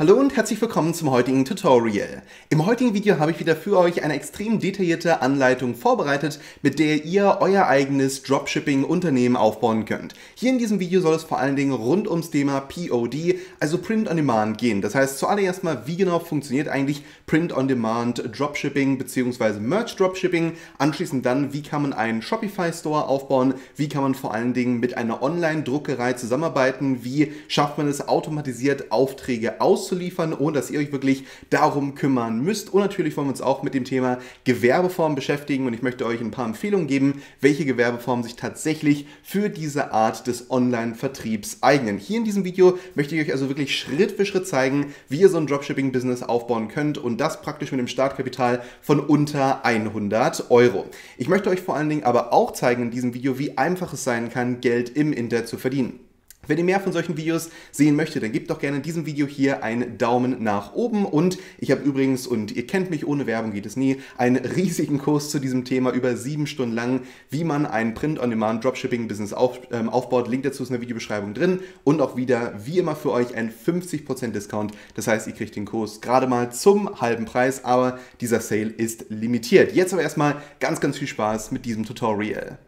Hallo und herzlich willkommen zum heutigen Tutorial. Im heutigen Video habe ich wieder für euch eine extrem detaillierte Anleitung vorbereitet, mit der ihr euer eigenes Dropshipping-Unternehmen aufbauen könnt. Hier in diesem Video soll es vor allen Dingen rund ums Thema POD, also Print on Demand, gehen. Das heißt zuallererst mal, wie genau funktioniert eigentlich Print on Demand Dropshipping bzw. Merch Dropshipping, anschließend dann, wie kann man einen Shopify-Store aufbauen, wie kann man vor allen Dingen mit einer Online-Druckerei zusammenarbeiten, wie schafft man es automatisiert Aufträge auszuführen, auszuliefern, ohne dass ihr euch wirklich darum kümmern müsst. Und natürlich wollen wir uns auch mit dem Thema Gewerbeform beschäftigen und ich möchte euch ein paar Empfehlungen geben, welche Gewerbeformen sich tatsächlich für diese Art des Online-Vertriebs eignen. Hier in diesem Video möchte ich euch also wirklich Schritt für Schritt zeigen, wie ihr so ein Dropshipping-Business aufbauen könnt und das praktisch mit einem Startkapital von unter 100 Euro. Ich möchte euch vor allen Dingen aber auch zeigen in diesem Video, wie einfach es sein kann, Geld im Internet zu verdienen. Wenn ihr mehr von solchen Videos sehen möchtet, dann gebt doch gerne in diesem Video hier einen Daumen nach oben und ich habe übrigens, und ihr kennt mich, ohne Werbung geht es nie, einen riesigen Kurs zu diesem Thema über sieben Stunden lang, wie man ein Print-on-Demand-Dropshipping-Business auf, ähm, aufbaut. Link dazu ist in der Videobeschreibung drin und auch wieder, wie immer für euch, ein 50% Discount. Das heißt, ihr kriegt den Kurs gerade mal zum halben Preis, aber dieser Sale ist limitiert. Jetzt aber erstmal ganz, ganz viel Spaß mit diesem Tutorial.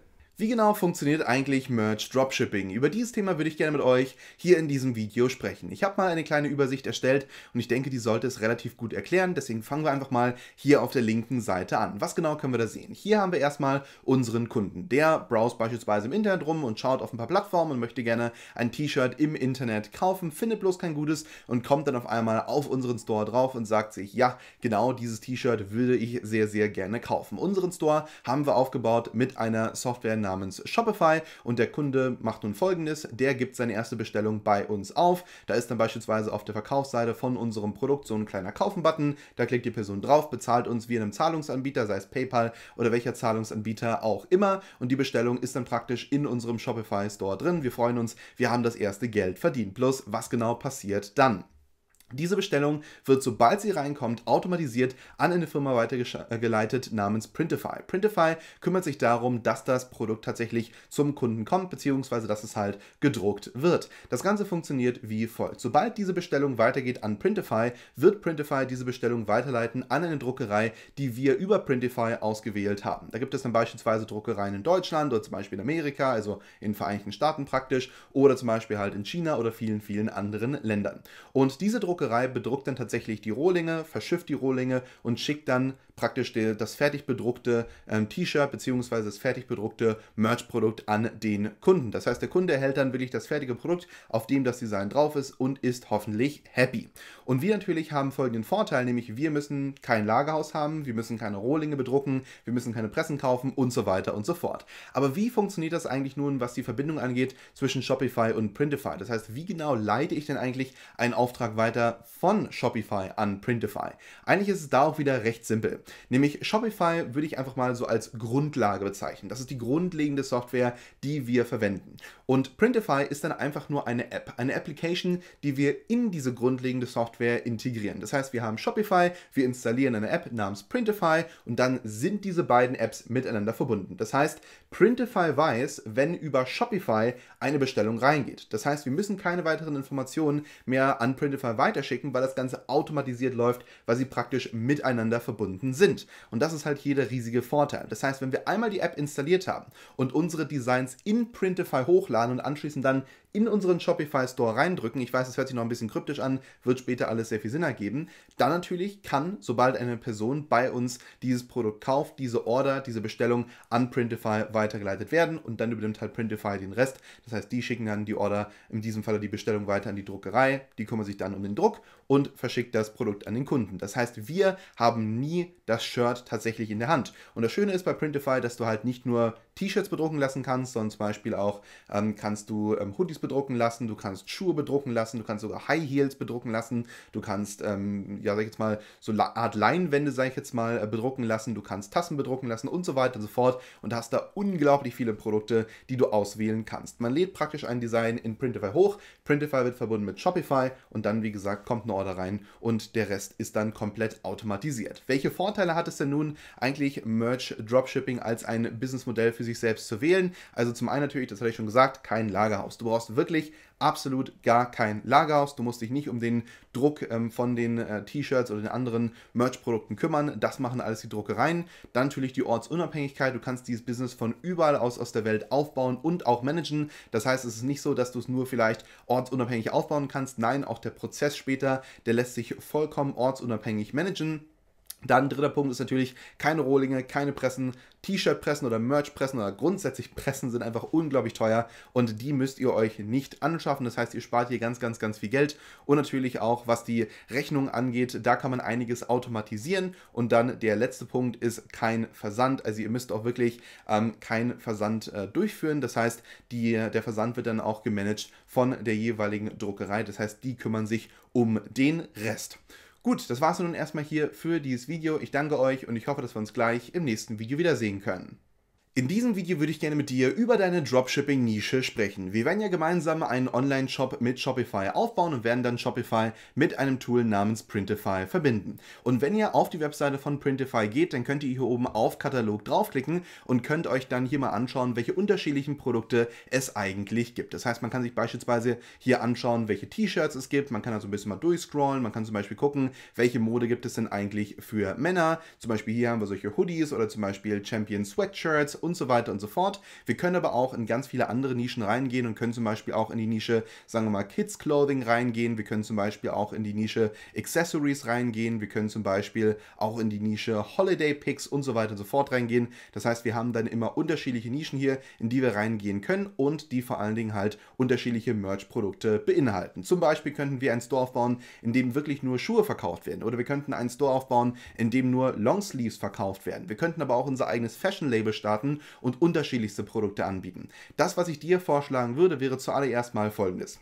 Wie genau funktioniert eigentlich Merch Dropshipping? Über dieses Thema würde ich gerne mit euch hier in diesem Video sprechen. Ich habe mal eine kleine Übersicht erstellt und ich denke, die sollte es relativ gut erklären. Deswegen fangen wir einfach mal hier auf der linken Seite an. Was genau können wir da sehen? Hier haben wir erstmal unseren Kunden. Der browst beispielsweise im Internet rum und schaut auf ein paar Plattformen und möchte gerne ein T-Shirt im Internet kaufen, findet bloß kein gutes und kommt dann auf einmal auf unseren Store drauf und sagt sich, ja, genau dieses T-Shirt würde ich sehr, sehr gerne kaufen. Unseren Store haben wir aufgebaut mit einer Software namens namens Shopify und der Kunde macht nun folgendes, der gibt seine erste Bestellung bei uns auf. Da ist dann beispielsweise auf der Verkaufsseite von unserem Produkt so ein kleiner Kaufen-Button, da klickt die Person drauf, bezahlt uns wie einem Zahlungsanbieter, sei es PayPal oder welcher Zahlungsanbieter auch immer und die Bestellung ist dann praktisch in unserem Shopify Store drin. Wir freuen uns, wir haben das erste Geld verdient. Plus, was genau passiert dann? Diese Bestellung wird, sobald sie reinkommt, automatisiert an eine Firma weitergeleitet namens Printify. Printify kümmert sich darum, dass das Produkt tatsächlich zum Kunden kommt, beziehungsweise dass es halt gedruckt wird. Das Ganze funktioniert wie folgt. Sobald diese Bestellung weitergeht an Printify, wird Printify diese Bestellung weiterleiten an eine Druckerei, die wir über Printify ausgewählt haben. Da gibt es dann beispielsweise Druckereien in Deutschland oder zum Beispiel in Amerika, also in den Vereinigten Staaten praktisch, oder zum Beispiel halt in China oder vielen, vielen anderen Ländern. Und diese Druckerei Druckerei bedruckt dann tatsächlich die Rohlinge, verschifft die Rohlinge und schickt dann praktisch der, das fertig bedruckte ähm, T-Shirt bzw. das fertig bedruckte Merch-Produkt an den Kunden. Das heißt, der Kunde erhält dann wirklich das fertige Produkt, auf dem das Design drauf ist und ist hoffentlich happy. Und wir natürlich haben folgenden Vorteil, nämlich wir müssen kein Lagerhaus haben, wir müssen keine Rohlinge bedrucken, wir müssen keine Pressen kaufen und so weiter und so fort. Aber wie funktioniert das eigentlich nun, was die Verbindung angeht zwischen Shopify und Printify? Das heißt, wie genau leite ich denn eigentlich einen Auftrag weiter von Shopify an Printify? Eigentlich ist es da auch wieder recht simpel. Nämlich Shopify würde ich einfach mal so als Grundlage bezeichnen. Das ist die grundlegende Software, die wir verwenden. Und Printify ist dann einfach nur eine App, eine Application, die wir in diese grundlegende Software integrieren. Das heißt, wir haben Shopify, wir installieren eine App namens Printify und dann sind diese beiden Apps miteinander verbunden. Das heißt, Printify weiß, wenn über Shopify eine Bestellung reingeht. Das heißt, wir müssen keine weiteren Informationen mehr an Printify weiterschicken, weil das Ganze automatisiert läuft, weil sie praktisch miteinander verbunden sind. Und das ist halt hier der riesige Vorteil. Das heißt, wenn wir einmal die App installiert haben und unsere Designs in Printify hochladen und anschließend dann in unseren Shopify Store reindrücken. Ich weiß, es hört sich noch ein bisschen kryptisch an, wird später alles sehr viel Sinn ergeben. Dann natürlich kann, sobald eine Person bei uns dieses Produkt kauft, diese Order, diese Bestellung an Printify weitergeleitet werden und dann übernimmt halt Printify den Rest. Das heißt, die schicken dann die Order, in diesem Fall die Bestellung weiter an die Druckerei, die kümmern sich dann um den Druck und verschickt das Produkt an den Kunden. Das heißt, wir haben nie das Shirt tatsächlich in der Hand. Und das Schöne ist bei Printify, dass du halt nicht nur T-Shirts bedrucken lassen kannst, sondern zum Beispiel auch ähm, kannst du ähm, Hoodies bedrucken lassen, du kannst Schuhe bedrucken lassen, du kannst sogar High Heels bedrucken lassen, du kannst, ähm, ja, sag ich jetzt mal, so La Art Leinwände, sag ich jetzt mal, äh, bedrucken lassen, du kannst Tassen bedrucken lassen und so weiter und so fort und hast da unglaublich viele Produkte, die du auswählen kannst. Man lädt praktisch ein Design in Printify hoch, Printify wird verbunden mit Shopify und dann, wie gesagt, kommt eine Order rein und der Rest ist dann komplett automatisiert. Welche Vorteile Vorteile hat es denn nun, eigentlich Merch Dropshipping als ein Businessmodell für sich selbst zu wählen? Also zum einen natürlich, das hatte ich schon gesagt, kein Lagerhaus. Du brauchst wirklich absolut gar kein Lagerhaus. Du musst dich nicht um den Druck ähm, von den äh, T-Shirts oder den anderen Merch-Produkten kümmern. Das machen alles die Druckereien. Dann natürlich die Ortsunabhängigkeit. Du kannst dieses Business von überall aus aus der Welt aufbauen und auch managen. Das heißt, es ist nicht so, dass du es nur vielleicht ortsunabhängig aufbauen kannst. Nein, auch der Prozess später, der lässt sich vollkommen ortsunabhängig managen. Dann dritter Punkt ist natürlich keine Rohlinge, keine Pressen. T-Shirt-Pressen oder Merch-Pressen oder grundsätzlich Pressen sind einfach unglaublich teuer und die müsst ihr euch nicht anschaffen. Das heißt, ihr spart hier ganz, ganz, ganz viel Geld und natürlich auch, was die Rechnung angeht, da kann man einiges automatisieren. Und dann der letzte Punkt ist kein Versand. Also ihr müsst auch wirklich ähm, keinen Versand äh, durchführen. Das heißt, die, der Versand wird dann auch gemanagt von der jeweiligen Druckerei. Das heißt, die kümmern sich um den Rest. Gut, das war's nun erstmal hier für dieses Video. Ich danke euch und ich hoffe, dass wir uns gleich im nächsten Video wiedersehen können. In diesem Video würde ich gerne mit dir über deine Dropshipping-Nische sprechen. Wir werden ja gemeinsam einen Online-Shop mit Shopify aufbauen und werden dann Shopify mit einem Tool namens Printify verbinden. Und wenn ihr auf die Webseite von Printify geht, dann könnt ihr hier oben auf Katalog draufklicken und könnt euch dann hier mal anschauen, welche unterschiedlichen Produkte es eigentlich gibt. Das heißt, man kann sich beispielsweise hier anschauen, welche T-Shirts es gibt, man kann also ein bisschen mal durchscrollen, man kann zum Beispiel gucken, welche Mode gibt es denn eigentlich für Männer. Zum Beispiel hier haben wir solche Hoodies oder zum Beispiel Champion Sweatshirts und so weiter und so fort. Wir können aber auch in ganz viele andere Nischen reingehen und können zum Beispiel auch in die Nische, sagen wir mal, Kids Clothing reingehen. Wir können zum Beispiel auch in die Nische Accessories reingehen. Wir können zum Beispiel auch in die Nische Holiday Picks und so weiter und so fort reingehen. Das heißt, wir haben dann immer unterschiedliche Nischen hier, in die wir reingehen können und die vor allen Dingen halt unterschiedliche Merch-Produkte beinhalten. Zum Beispiel könnten wir einen Store aufbauen, in dem wirklich nur Schuhe verkauft werden. Oder wir könnten einen Store aufbauen, in dem nur Longsleeves verkauft werden. Wir könnten aber auch unser eigenes Fashion-Label starten können und unterschiedlichste Produkte anbieten. Das, was ich dir vorschlagen würde, wäre zuallererst mal folgendes.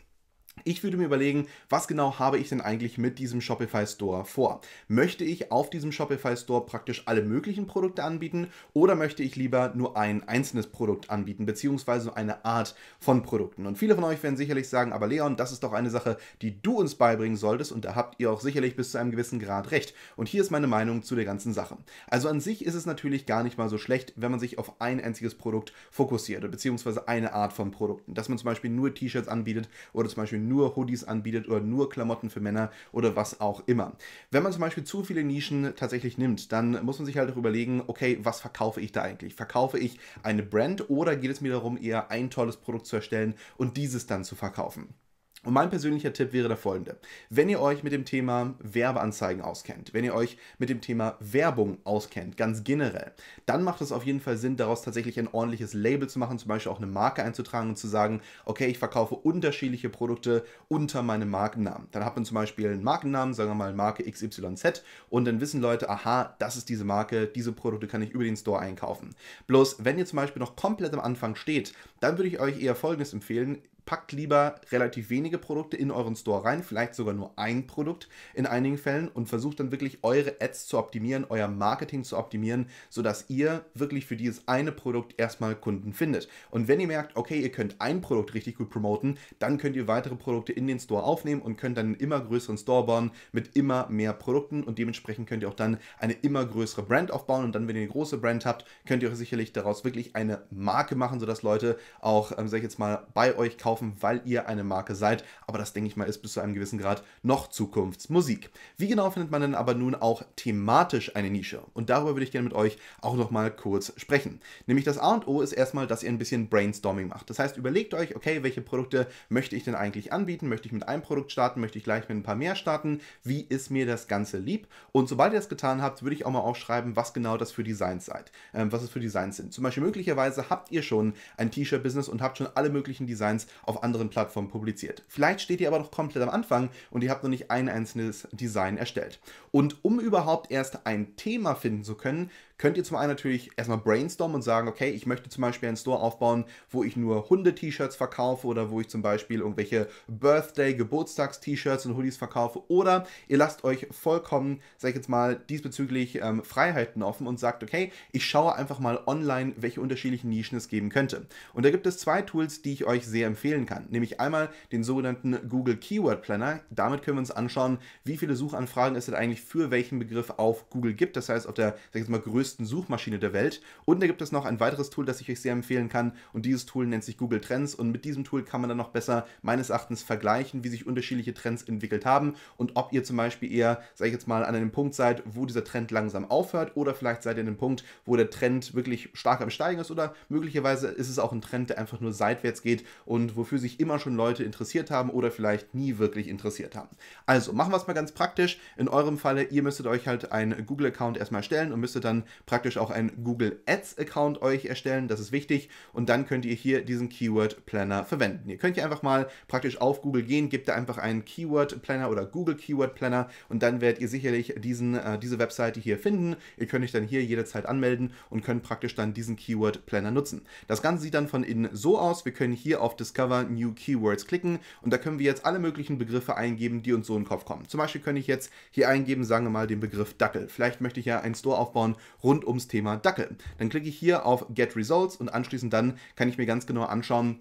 Ich würde mir überlegen, was genau habe ich denn eigentlich mit diesem Shopify Store vor? Möchte ich auf diesem Shopify Store praktisch alle möglichen Produkte anbieten oder möchte ich lieber nur ein einzelnes Produkt anbieten, beziehungsweise eine Art von Produkten? Und viele von euch werden sicherlich sagen, aber Leon, das ist doch eine Sache, die du uns beibringen solltest und da habt ihr auch sicherlich bis zu einem gewissen Grad recht. Und hier ist meine Meinung zu der ganzen Sache. Also an sich ist es natürlich gar nicht mal so schlecht, wenn man sich auf ein einziges Produkt fokussiert, beziehungsweise eine Art von Produkten, dass man zum Beispiel nur T-Shirts anbietet oder zum Beispiel nur Hoodies anbietet oder nur Klamotten für Männer oder was auch immer. Wenn man zum Beispiel zu viele Nischen tatsächlich nimmt, dann muss man sich halt auch überlegen, okay, was verkaufe ich da eigentlich? Verkaufe ich eine Brand oder geht es mir darum, eher ein tolles Produkt zu erstellen und dieses dann zu verkaufen? Und mein persönlicher Tipp wäre der folgende. Wenn ihr euch mit dem Thema Werbeanzeigen auskennt, wenn ihr euch mit dem Thema Werbung auskennt, ganz generell, dann macht es auf jeden Fall Sinn, daraus tatsächlich ein ordentliches Label zu machen, zum Beispiel auch eine Marke einzutragen und zu sagen, okay, ich verkaufe unterschiedliche Produkte unter meinem Markennamen. Dann hat man zum Beispiel einen Markennamen, sagen wir mal Marke XYZ, und dann wissen Leute, aha, das ist diese Marke, diese Produkte kann ich über den Store einkaufen. Bloß, wenn ihr zum Beispiel noch komplett am Anfang steht, dann würde ich euch eher Folgendes empfehlen packt lieber relativ wenige Produkte in euren Store rein, vielleicht sogar nur ein Produkt in einigen Fällen und versucht dann wirklich eure Ads zu optimieren, euer Marketing zu optimieren, sodass ihr wirklich für dieses eine Produkt erstmal Kunden findet. Und wenn ihr merkt, okay, ihr könnt ein Produkt richtig gut promoten, dann könnt ihr weitere Produkte in den Store aufnehmen und könnt dann einen immer größeren Store bauen mit immer mehr Produkten und dementsprechend könnt ihr auch dann eine immer größere Brand aufbauen und dann, wenn ihr eine große Brand habt, könnt ihr euch sicherlich daraus wirklich eine Marke machen, sodass Leute auch, ähm, sag ich jetzt mal, bei euch kaufen verkaufen, weil ihr eine Marke seid. Aber das, denke ich mal, ist bis zu einem gewissen Grad noch Zukunftsmusik. Wie genau findet man denn aber nun auch thematisch eine Nische? Und darüber würde ich gerne mit euch auch nochmal kurz sprechen. Nämlich das A und O ist erstmal, dass ihr ein bisschen Brainstorming macht. Das heißt, überlegt euch, okay, welche Produkte möchte ich denn eigentlich anbieten? Möchte ich mit einem Produkt starten? Möchte ich gleich mit ein paar mehr starten? Wie ist mir das Ganze lieb? Und sobald ihr das getan habt, würde ich auch mal aufschreiben, was genau das für Designs seid, ähm, was es für Designs sind. Zum Beispiel möglicherweise habt ihr schon ein T-Shirt-Business und habt schon alle möglichen Designs auf anderen Plattformen publiziert. Vielleicht steht ihr aber noch komplett am Anfang und ihr habt noch nicht ein einzelnes Design erstellt. Und um überhaupt erst ein Thema finden zu können, könnt ihr zum einen natürlich erstmal brainstormen und sagen, okay, ich möchte zum Beispiel einen Store aufbauen, wo ich nur Hunde-T-Shirts verkaufe oder wo ich zum Beispiel irgendwelche Birthday-, Geburtstags-T-Shirts und Hoodies verkaufe. Oder ihr lasst euch vollkommen, sag ich jetzt mal, diesbezüglich ähm, Freiheiten offen und sagt, okay, ich schaue einfach mal online, welche unterschiedlichen Nischen es geben könnte. Und da gibt es zwei Tools, die ich euch sehr empfehlen kann. Nämlich einmal den sogenannten Google Keyword Planner. Damit können wir uns anschauen, wie viele Suchanfragen es denn eigentlich für welchen Begriff auf Google gibt. Das heißt, auf der, sag ich jetzt mal, größten größten Suchmaschine der Welt. Und da gibt es noch ein weiteres Tool, das ich euch sehr empfehlen kann. Und dieses Tool nennt sich Google Trends. Und mit diesem Tool kann man dann noch besser meines Erachtens vergleichen, wie sich unterschiedliche Trends entwickelt haben und ob ihr zum Beispiel eher, sage ich jetzt mal, an einem Punkt seid, wo dieser Trend langsam aufhört oder vielleicht seid ihr an einem Punkt, wo der Trend wirklich stark am Steigen ist oder möglicherweise ist es auch ein Trend, der einfach nur seitwärts geht und wofür sich immer schon Leute interessiert haben oder vielleicht nie wirklich interessiert haben. Also machen wir es mal ganz praktisch. In eurem Falle, ihr müsstet euch halt einen Google-Account erstmal stellen und müsstet dann praktisch auch einen Google Ads Account euch erstellen, das ist wichtig und dann könnt ihr hier diesen Keyword Planner verwenden. Ihr könnt hier einfach mal praktisch auf Google gehen, gebt da einfach einen Keyword Planner oder Google Keyword Planner und dann werdet ihr sicherlich diesen, äh, diese Webseite hier finden. Ihr könnt euch dann hier jederzeit anmelden und könnt praktisch dann diesen Keyword Planner nutzen. Das Ganze sieht dann von innen so aus. Wir können hier auf Discover New Keywords klicken und da können wir jetzt alle möglichen Begriffe eingeben, die uns so in den Kopf kommen. Zum Beispiel könnte ich jetzt hier eingeben, sagen wir mal den Begriff Dackel. Vielleicht möchte ich ja einen Store aufbauen rund rund ums Thema Dackel. Dann klicke ich hier auf Get Results und anschließend dann kann ich mir ganz genau anschauen,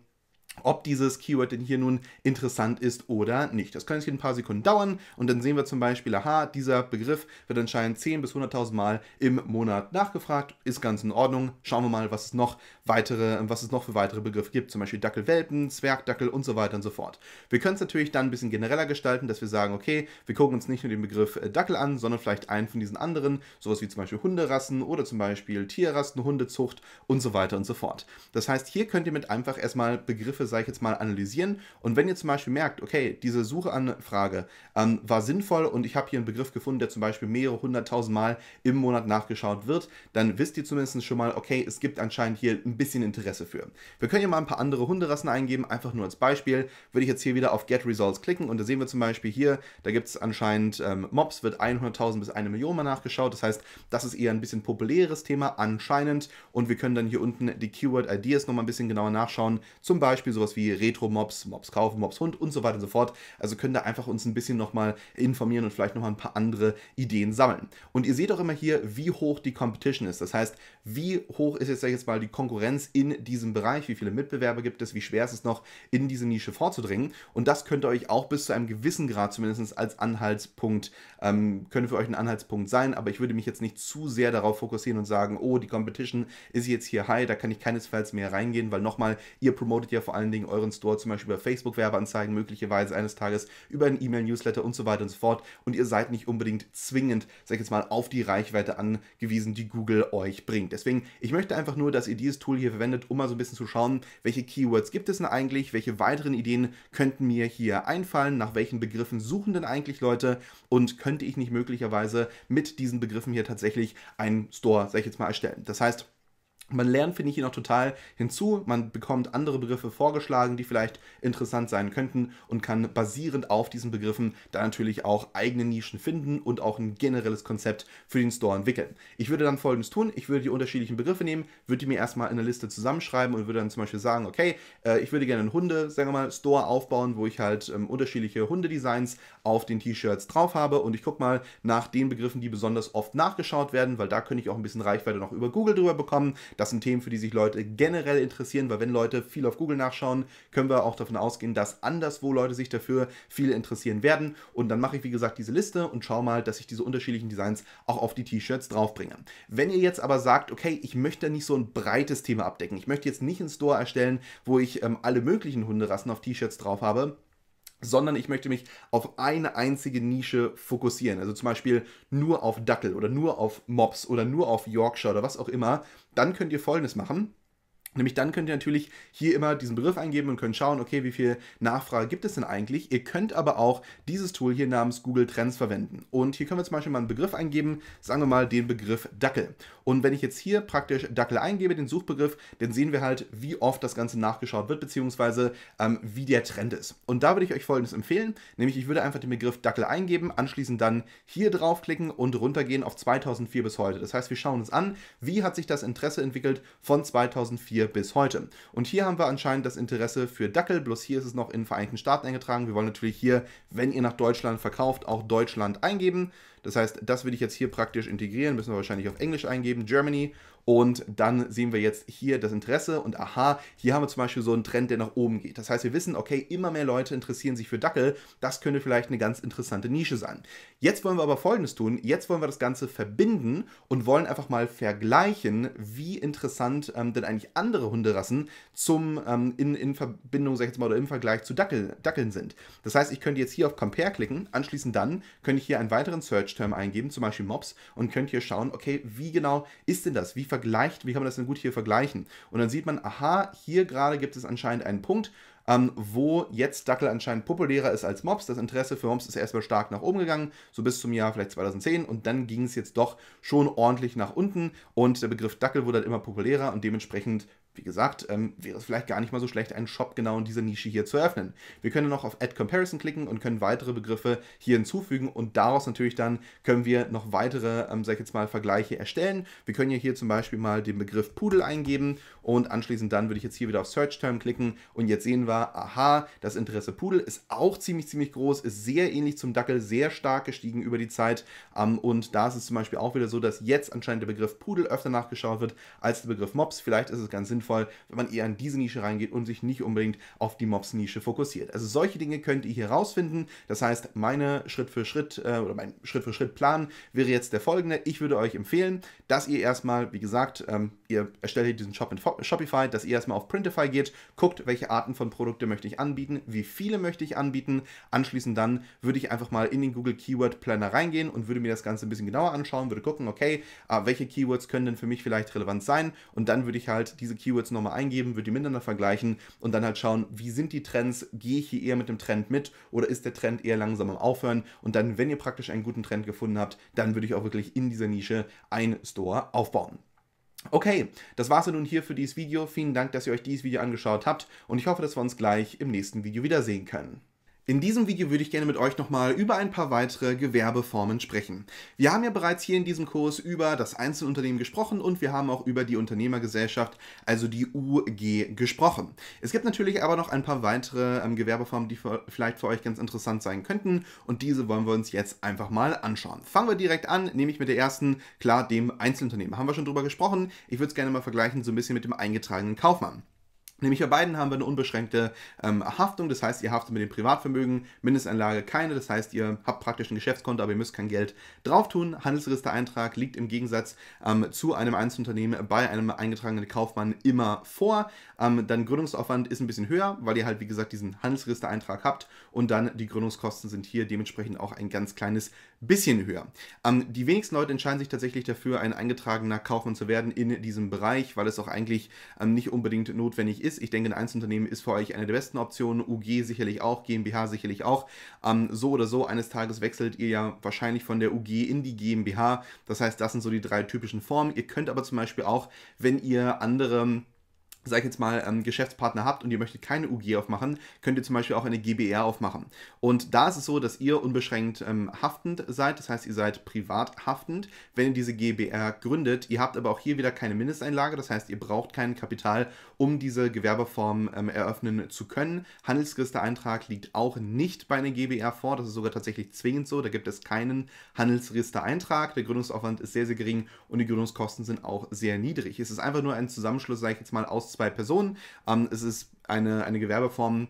ob dieses Keyword denn hier nun interessant ist oder nicht. Das kann jetzt ein paar Sekunden dauern und dann sehen wir zum Beispiel, aha, dieser Begriff wird anscheinend 10 bis 100.000 Mal im Monat nachgefragt, ist ganz in Ordnung. Schauen wir mal, was es noch weitere, ähm, was es noch für weitere Begriffe gibt, zum Beispiel Dackelwelpen, Zwergdackel und so weiter und so fort. Wir können es natürlich dann ein bisschen genereller gestalten, dass wir sagen, okay, wir gucken uns nicht nur den Begriff äh, Dackel an, sondern vielleicht einen von diesen anderen, sowas wie zum Beispiel Hunderassen oder zum Beispiel Tierrassen, Hundezucht und so weiter und so fort. Das heißt, hier könnt ihr mit einfach erstmal Begriffe, sage ich jetzt mal, analysieren und wenn ihr zum Beispiel merkt, okay, diese Suchanfrage ähm, war sinnvoll und ich habe hier einen Begriff gefunden, der zum Beispiel mehrere hunderttausend Mal im Monat nachgeschaut wird, dann wisst ihr zumindest schon mal, okay, es gibt anscheinend hier ein bisschen Interesse für. Wir können hier mal ein paar andere Hunderassen eingeben, einfach nur als Beispiel. Würde ich jetzt hier wieder auf Get Results klicken und da sehen wir zum Beispiel hier, da gibt es anscheinend ähm, Mobs, wird 100.000 bis 1 Million mal nachgeschaut. Das heißt, das ist eher ein bisschen populäres Thema anscheinend und wir können dann hier unten die Keyword Ideas nochmal ein bisschen genauer nachschauen. Zum Beispiel sowas wie Retro-Mobs, Mobs kaufen, Mobs Hund und so weiter und so fort. Also können da einfach uns ein bisschen nochmal informieren und vielleicht nochmal ein paar andere Ideen sammeln. Und ihr seht auch immer hier, wie hoch die Competition ist. Das heißt, wie hoch ist jetzt, sag ich jetzt mal, die Konkurrenz Konkurrenz in diesem Bereich, wie viele Mitbewerber gibt es, wie schwer ist es noch, in diese Nische vorzudringen. Und das könnte euch auch bis zu einem gewissen Grad zumindest als Anhaltspunkt, ähm, könnte für euch ein Anhaltspunkt sein, aber ich würde mich jetzt nicht zu sehr darauf fokussieren und sagen, oh, die Competition ist jetzt hier high, da kann ich keinesfalls mehr reingehen, weil nochmal, ihr promotet ja vor allen Dingen euren Store zum Beispiel über Facebook-Werbeanzeigen, möglicherweise eines Tages über einen E-Mail-Newsletter und so weiter und so fort. Und ihr seid nicht unbedingt zwingend, sag ich jetzt mal, auf die Reichweite angewiesen, die Google euch bringt. Deswegen, ich möchte einfach nur, dass ihr dieses Tool Tool hier verwendet, um mal so ein bisschen zu schauen, welche Keywords gibt es denn eigentlich, welche weiteren Ideen könnten mir hier einfallen, nach welchen Begriffen suchen denn eigentlich Leute und könnte ich nicht möglicherweise mit diesen Begriffen hier tatsächlich einen Store, sag ich jetzt mal, erstellen. Das heißt, man lernt, finde ich, hier noch total hinzu. Man bekommt andere Begriffe vorgeschlagen, die vielleicht interessant sein könnten und kann basierend auf diesen Begriffen dann natürlich auch eigene Nischen finden und auch ein generelles Konzept für den Store entwickeln. Ich würde dann folgendes tun. Ich würde die unterschiedlichen Begriffe nehmen, würde die mir erstmal in eine Liste zusammenschreiben und würde dann zum Beispiel sagen, okay, äh, ich würde gerne einen Hunde, sagen wir mal, Store aufbauen, wo ich halt ähm, unterschiedliche Hundedesigns auf den T-Shirts drauf habe und ich gucke mal nach den Begriffen, die besonders oft nachgeschaut werden, weil da könnte ich auch ein bisschen Reichweite noch über Google drüber bekommen. Das sind Themen, für die sich Leute generell interessieren, weil wenn Leute viel auf Google nachschauen, können wir auch davon ausgehen, dass anderswo Leute sich dafür viel interessieren werden. Und dann mache ich, wie gesagt, diese Liste und schaue mal, dass ich diese unterschiedlichen Designs auch auf die T-Shirts draufbringe. Wenn ihr jetzt aber sagt, okay, ich möchte nicht so ein breites Thema abdecken, ich möchte jetzt nicht einen Store erstellen, wo ich ähm, alle möglichen Hunderassen auf T-Shirts drauf habe, sondern ich möchte mich auf eine einzige Nische fokussieren. Also zum Beispiel nur auf Dackel oder nur auf Mops oder nur auf Yorkshire oder was auch immer. Dann könnt ihr Folgendes machen. Nämlich dann könnt ihr natürlich hier immer diesen Begriff eingeben und könnt schauen, okay, wie viel Nachfrage gibt es denn eigentlich. Ihr könnt aber auch dieses Tool hier namens Google Trends verwenden. Und hier können wir zum Beispiel mal einen Begriff eingeben, sagen wir mal den Begriff Dackel. Und wenn ich jetzt hier praktisch Dackel eingebe, den Suchbegriff, dann sehen wir halt, wie oft das Ganze nachgeschaut wird, beziehungsweise ähm, wie der Trend ist. Und da würde ich euch Folgendes empfehlen, nämlich ich würde einfach den Begriff Dackel eingeben, anschließend dann hier draufklicken und runtergehen auf 2004 bis heute. Das heißt, wir schauen uns an, wie hat sich das Interesse entwickelt von 2004 hier bis heute. Und hier haben wir anscheinend das Interesse für Dackel, bloß hier ist es noch in den Vereinigten Staaten eingetragen. Wir wollen natürlich hier, wenn ihr nach Deutschland verkauft, auch Deutschland eingeben. Das heißt, das würde ich jetzt hier praktisch integrieren, müssen wir wahrscheinlich auf Englisch eingeben, Germany. Und dann sehen wir jetzt hier das Interesse und aha, hier haben wir zum Beispiel so einen Trend, der nach oben geht. Das heißt, wir wissen, okay, immer mehr Leute interessieren sich für Dackel. Das könnte vielleicht eine ganz interessante Nische sein. Jetzt wollen wir aber Folgendes tun. Jetzt wollen wir das Ganze verbinden und wollen einfach mal vergleichen, wie interessant ähm, denn eigentlich andere Hunderassen zum, ähm, in, in Verbindung, sag ich jetzt mal, oder im Vergleich zu Dackel, Dackeln sind. Das heißt, ich könnte jetzt hier auf Compare klicken, anschließend dann könnte ich hier einen weiteren Search-Term eingeben, zum Beispiel Mobs, und könnte hier schauen, okay, wie genau ist denn das? Wie vergleicht, wie kann man das denn gut hier vergleichen? Und dann sieht man, aha, hier gerade gibt es anscheinend einen Punkt, ähm, wo jetzt Dackel anscheinend populärer ist als Mobs. Das Interesse für Mobs ist erstmal stark nach oben gegangen, so bis zum Jahr vielleicht 2010 und dann ging es jetzt doch schon ordentlich nach unten und der Begriff Dackel wurde dann halt immer populärer und dementsprechend wie gesagt, ähm, wäre es vielleicht gar nicht mal so schlecht, einen Shop genau in dieser Nische hier zu eröffnen. Wir können noch auf Add Comparison klicken und können weitere Begriffe hier hinzufügen und daraus natürlich dann können wir noch weitere, ähm, sag ich jetzt mal, Vergleiche erstellen. Wir können ja hier zum Beispiel mal den Begriff Pudel eingeben und anschließend dann würde ich jetzt hier wieder auf Search Term klicken und jetzt sehen wir, aha, das Interesse Pudel ist auch ziemlich, ziemlich groß, ist sehr ähnlich zum Dackel, sehr stark gestiegen über die Zeit ähm, und da ist es zum Beispiel auch wieder so, dass jetzt anscheinend der Begriff Pudel öfter nachgeschaut wird als der Begriff Mops. Vielleicht ist es ganz sinnvoll, sinnvoll, wenn man eher in diese Nische reingeht und sich nicht unbedingt auf die Mobs-Nische fokussiert. Also solche Dinge könnt ihr hier rausfinden. Das heißt, meine Schritt für Schritt äh, oder mein Schritt für Schritt Plan wäre jetzt der folgende. Ich würde euch empfehlen, dass ihr erstmal, wie gesagt, ähm, ihr erstellt diesen Shop in Shopify, dass ihr erstmal auf Printify geht, guckt, welche Arten von Produkte möchte ich anbieten, wie viele möchte ich anbieten. Anschließend dann würde ich einfach mal in den Google Keyword Planner reingehen und würde mir das Ganze ein bisschen genauer anschauen, würde gucken, okay, äh, welche Keywords können denn für mich vielleicht relevant sein und dann würde ich halt diese Keywords Keywords nochmal eingeben, würde die miteinander vergleichen und dann halt schauen, wie sind die Trends, gehe ich hier eher mit dem Trend mit oder ist der Trend eher langsam am Aufhören und dann, wenn ihr praktisch einen guten Trend gefunden habt, dann würde ich auch wirklich in dieser Nische ein Store aufbauen. Okay, das war's nun hier für dieses Video. Vielen Dank, dass ihr euch dieses Video angeschaut habt und ich hoffe, dass wir uns gleich im nächsten Video wiedersehen können. In diesem Video würde ich gerne mit euch nochmal über ein paar weitere Gewerbeformen sprechen. Wir haben ja bereits hier in diesem Kurs über das Einzelunternehmen gesprochen und wir haben auch über die Unternehmergesellschaft, also die UG, gesprochen. Es gibt natürlich aber noch ein paar weitere ähm, Gewerbeformen, die für, vielleicht für euch ganz interessant sein könnten und diese wollen wir uns jetzt einfach mal anschauen. Fangen wir direkt an, nämlich mit der ersten, klar, dem Einzelunternehmen. Haben wir schon drüber gesprochen. Ich würde es gerne mal vergleichen so ein bisschen mit dem eingetragenen Kaufmann. Nämlich bei beiden haben wir eine unbeschränkte ähm, Haftung, das heißt, ihr haftet mit dem Privatvermögen, Mindestanlage keine, das heißt, ihr habt praktisch ein Geschäftskonto, aber ihr müsst kein Geld drauf tun. Handelsregistereintrag liegt im Gegensatz ähm, zu einem Einzelunternehmen bei einem eingetragenen Kaufmann immer vor. Ähm, dann Gründungsaufwand ist ein bisschen höher, weil ihr halt, wie gesagt, diesen Handelsregistereintrag habt und dann die Gründungskosten sind hier dementsprechend auch ein ganz kleines bisschen höher. Ähm, die wenigsten Leute entscheiden sich tatsächlich dafür, ein eingetragener Kaufmann zu werden in diesem Bereich, weil es auch eigentlich ähm, nicht unbedingt notwendig ist. Ich denke, ein Einzelunternehmen ist für euch eine der besten Optionen, UG sicherlich auch, GmbH sicherlich auch. Ähm, so oder so, eines Tages wechselt ihr ja wahrscheinlich von der UG in die GmbH. Das heißt, das sind so die drei typischen Formen. Ihr könnt aber zum Beispiel auch, wenn ihr andere sag ich jetzt mal, ähm, Geschäftspartner habt und ihr möchtet keine UG aufmachen, könnt ihr zum Beispiel auch eine GBR aufmachen. Und da ist es so, dass ihr unbeschränkt ähm, haftend seid, das heißt, ihr seid privat haftend, wenn ihr diese GBR gründet. Ihr habt aber auch hier wieder keine Mindesteinlage, das heißt, ihr braucht kein Kapital, um diese Gewerbeform ähm, eröffnen zu können. Handelsregistereintrag liegt auch nicht bei einer GBR vor, das ist sogar tatsächlich zwingend so, da gibt es keinen Handelsregistereintrag, der Gründungsaufwand ist sehr, sehr gering und die Gründungskosten sind auch sehr niedrig. Es ist einfach nur ein Zusammenschluss, sage ich jetzt mal, aus zwei zwei Personen. Ähm, es ist eine, eine Gewerbeform,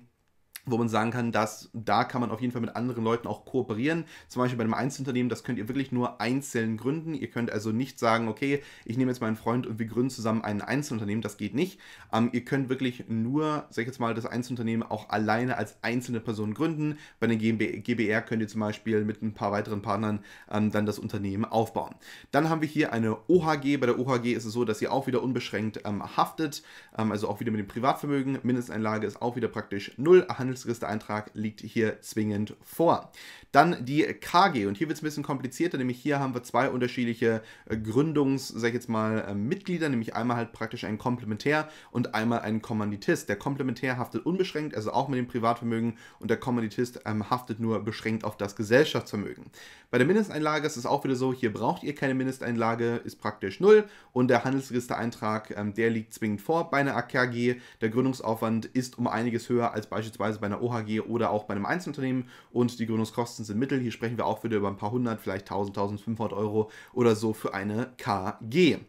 wo man sagen kann, dass da kann man auf jeden Fall mit anderen Leuten auch kooperieren. Zum Beispiel bei einem Einzelunternehmen, das könnt ihr wirklich nur einzeln gründen. Ihr könnt also nicht sagen, okay, ich nehme jetzt meinen Freund und wir gründen zusammen ein Einzelunternehmen. Das geht nicht. Ähm, ihr könnt wirklich nur, sag ich jetzt mal, das Einzelunternehmen auch alleine als einzelne Person gründen. Bei den GmbH, GBR könnt ihr zum Beispiel mit ein paar weiteren Partnern ähm, dann das Unternehmen aufbauen. Dann haben wir hier eine OHG. Bei der OHG ist es so, dass ihr auch wieder unbeschränkt ähm, haftet, ähm, also auch wieder mit dem Privatvermögen. Mindesteinlage ist auch wieder praktisch null. Handels Handelsregistereintrag liegt hier zwingend vor. Dann die KG und hier wird es ein bisschen komplizierter, nämlich hier haben wir zwei unterschiedliche äh, Gründungs, sag ich jetzt mal, äh, Mitglieder, nämlich einmal halt praktisch ein Komplementär und einmal ein Kommanditist. Der Komplementär haftet unbeschränkt, also auch mit dem Privatvermögen und der Kommanditist ähm, haftet nur beschränkt auf das Gesellschaftsvermögen. Bei der Mindesteinlage ist es auch wieder so, hier braucht ihr keine Mindesteinlage, ist praktisch null und der Handelsregistereintrag, ähm, der liegt zwingend vor bei einer AKG. Der Gründungsaufwand ist um einiges höher als beispielsweise bei einer OHG oder auch bei einem Einzelunternehmen und die Gründungskosten sind mittel. Hier sprechen wir auch wieder über ein paar hundert, vielleicht 1000, 1500 Euro oder so für eine KG.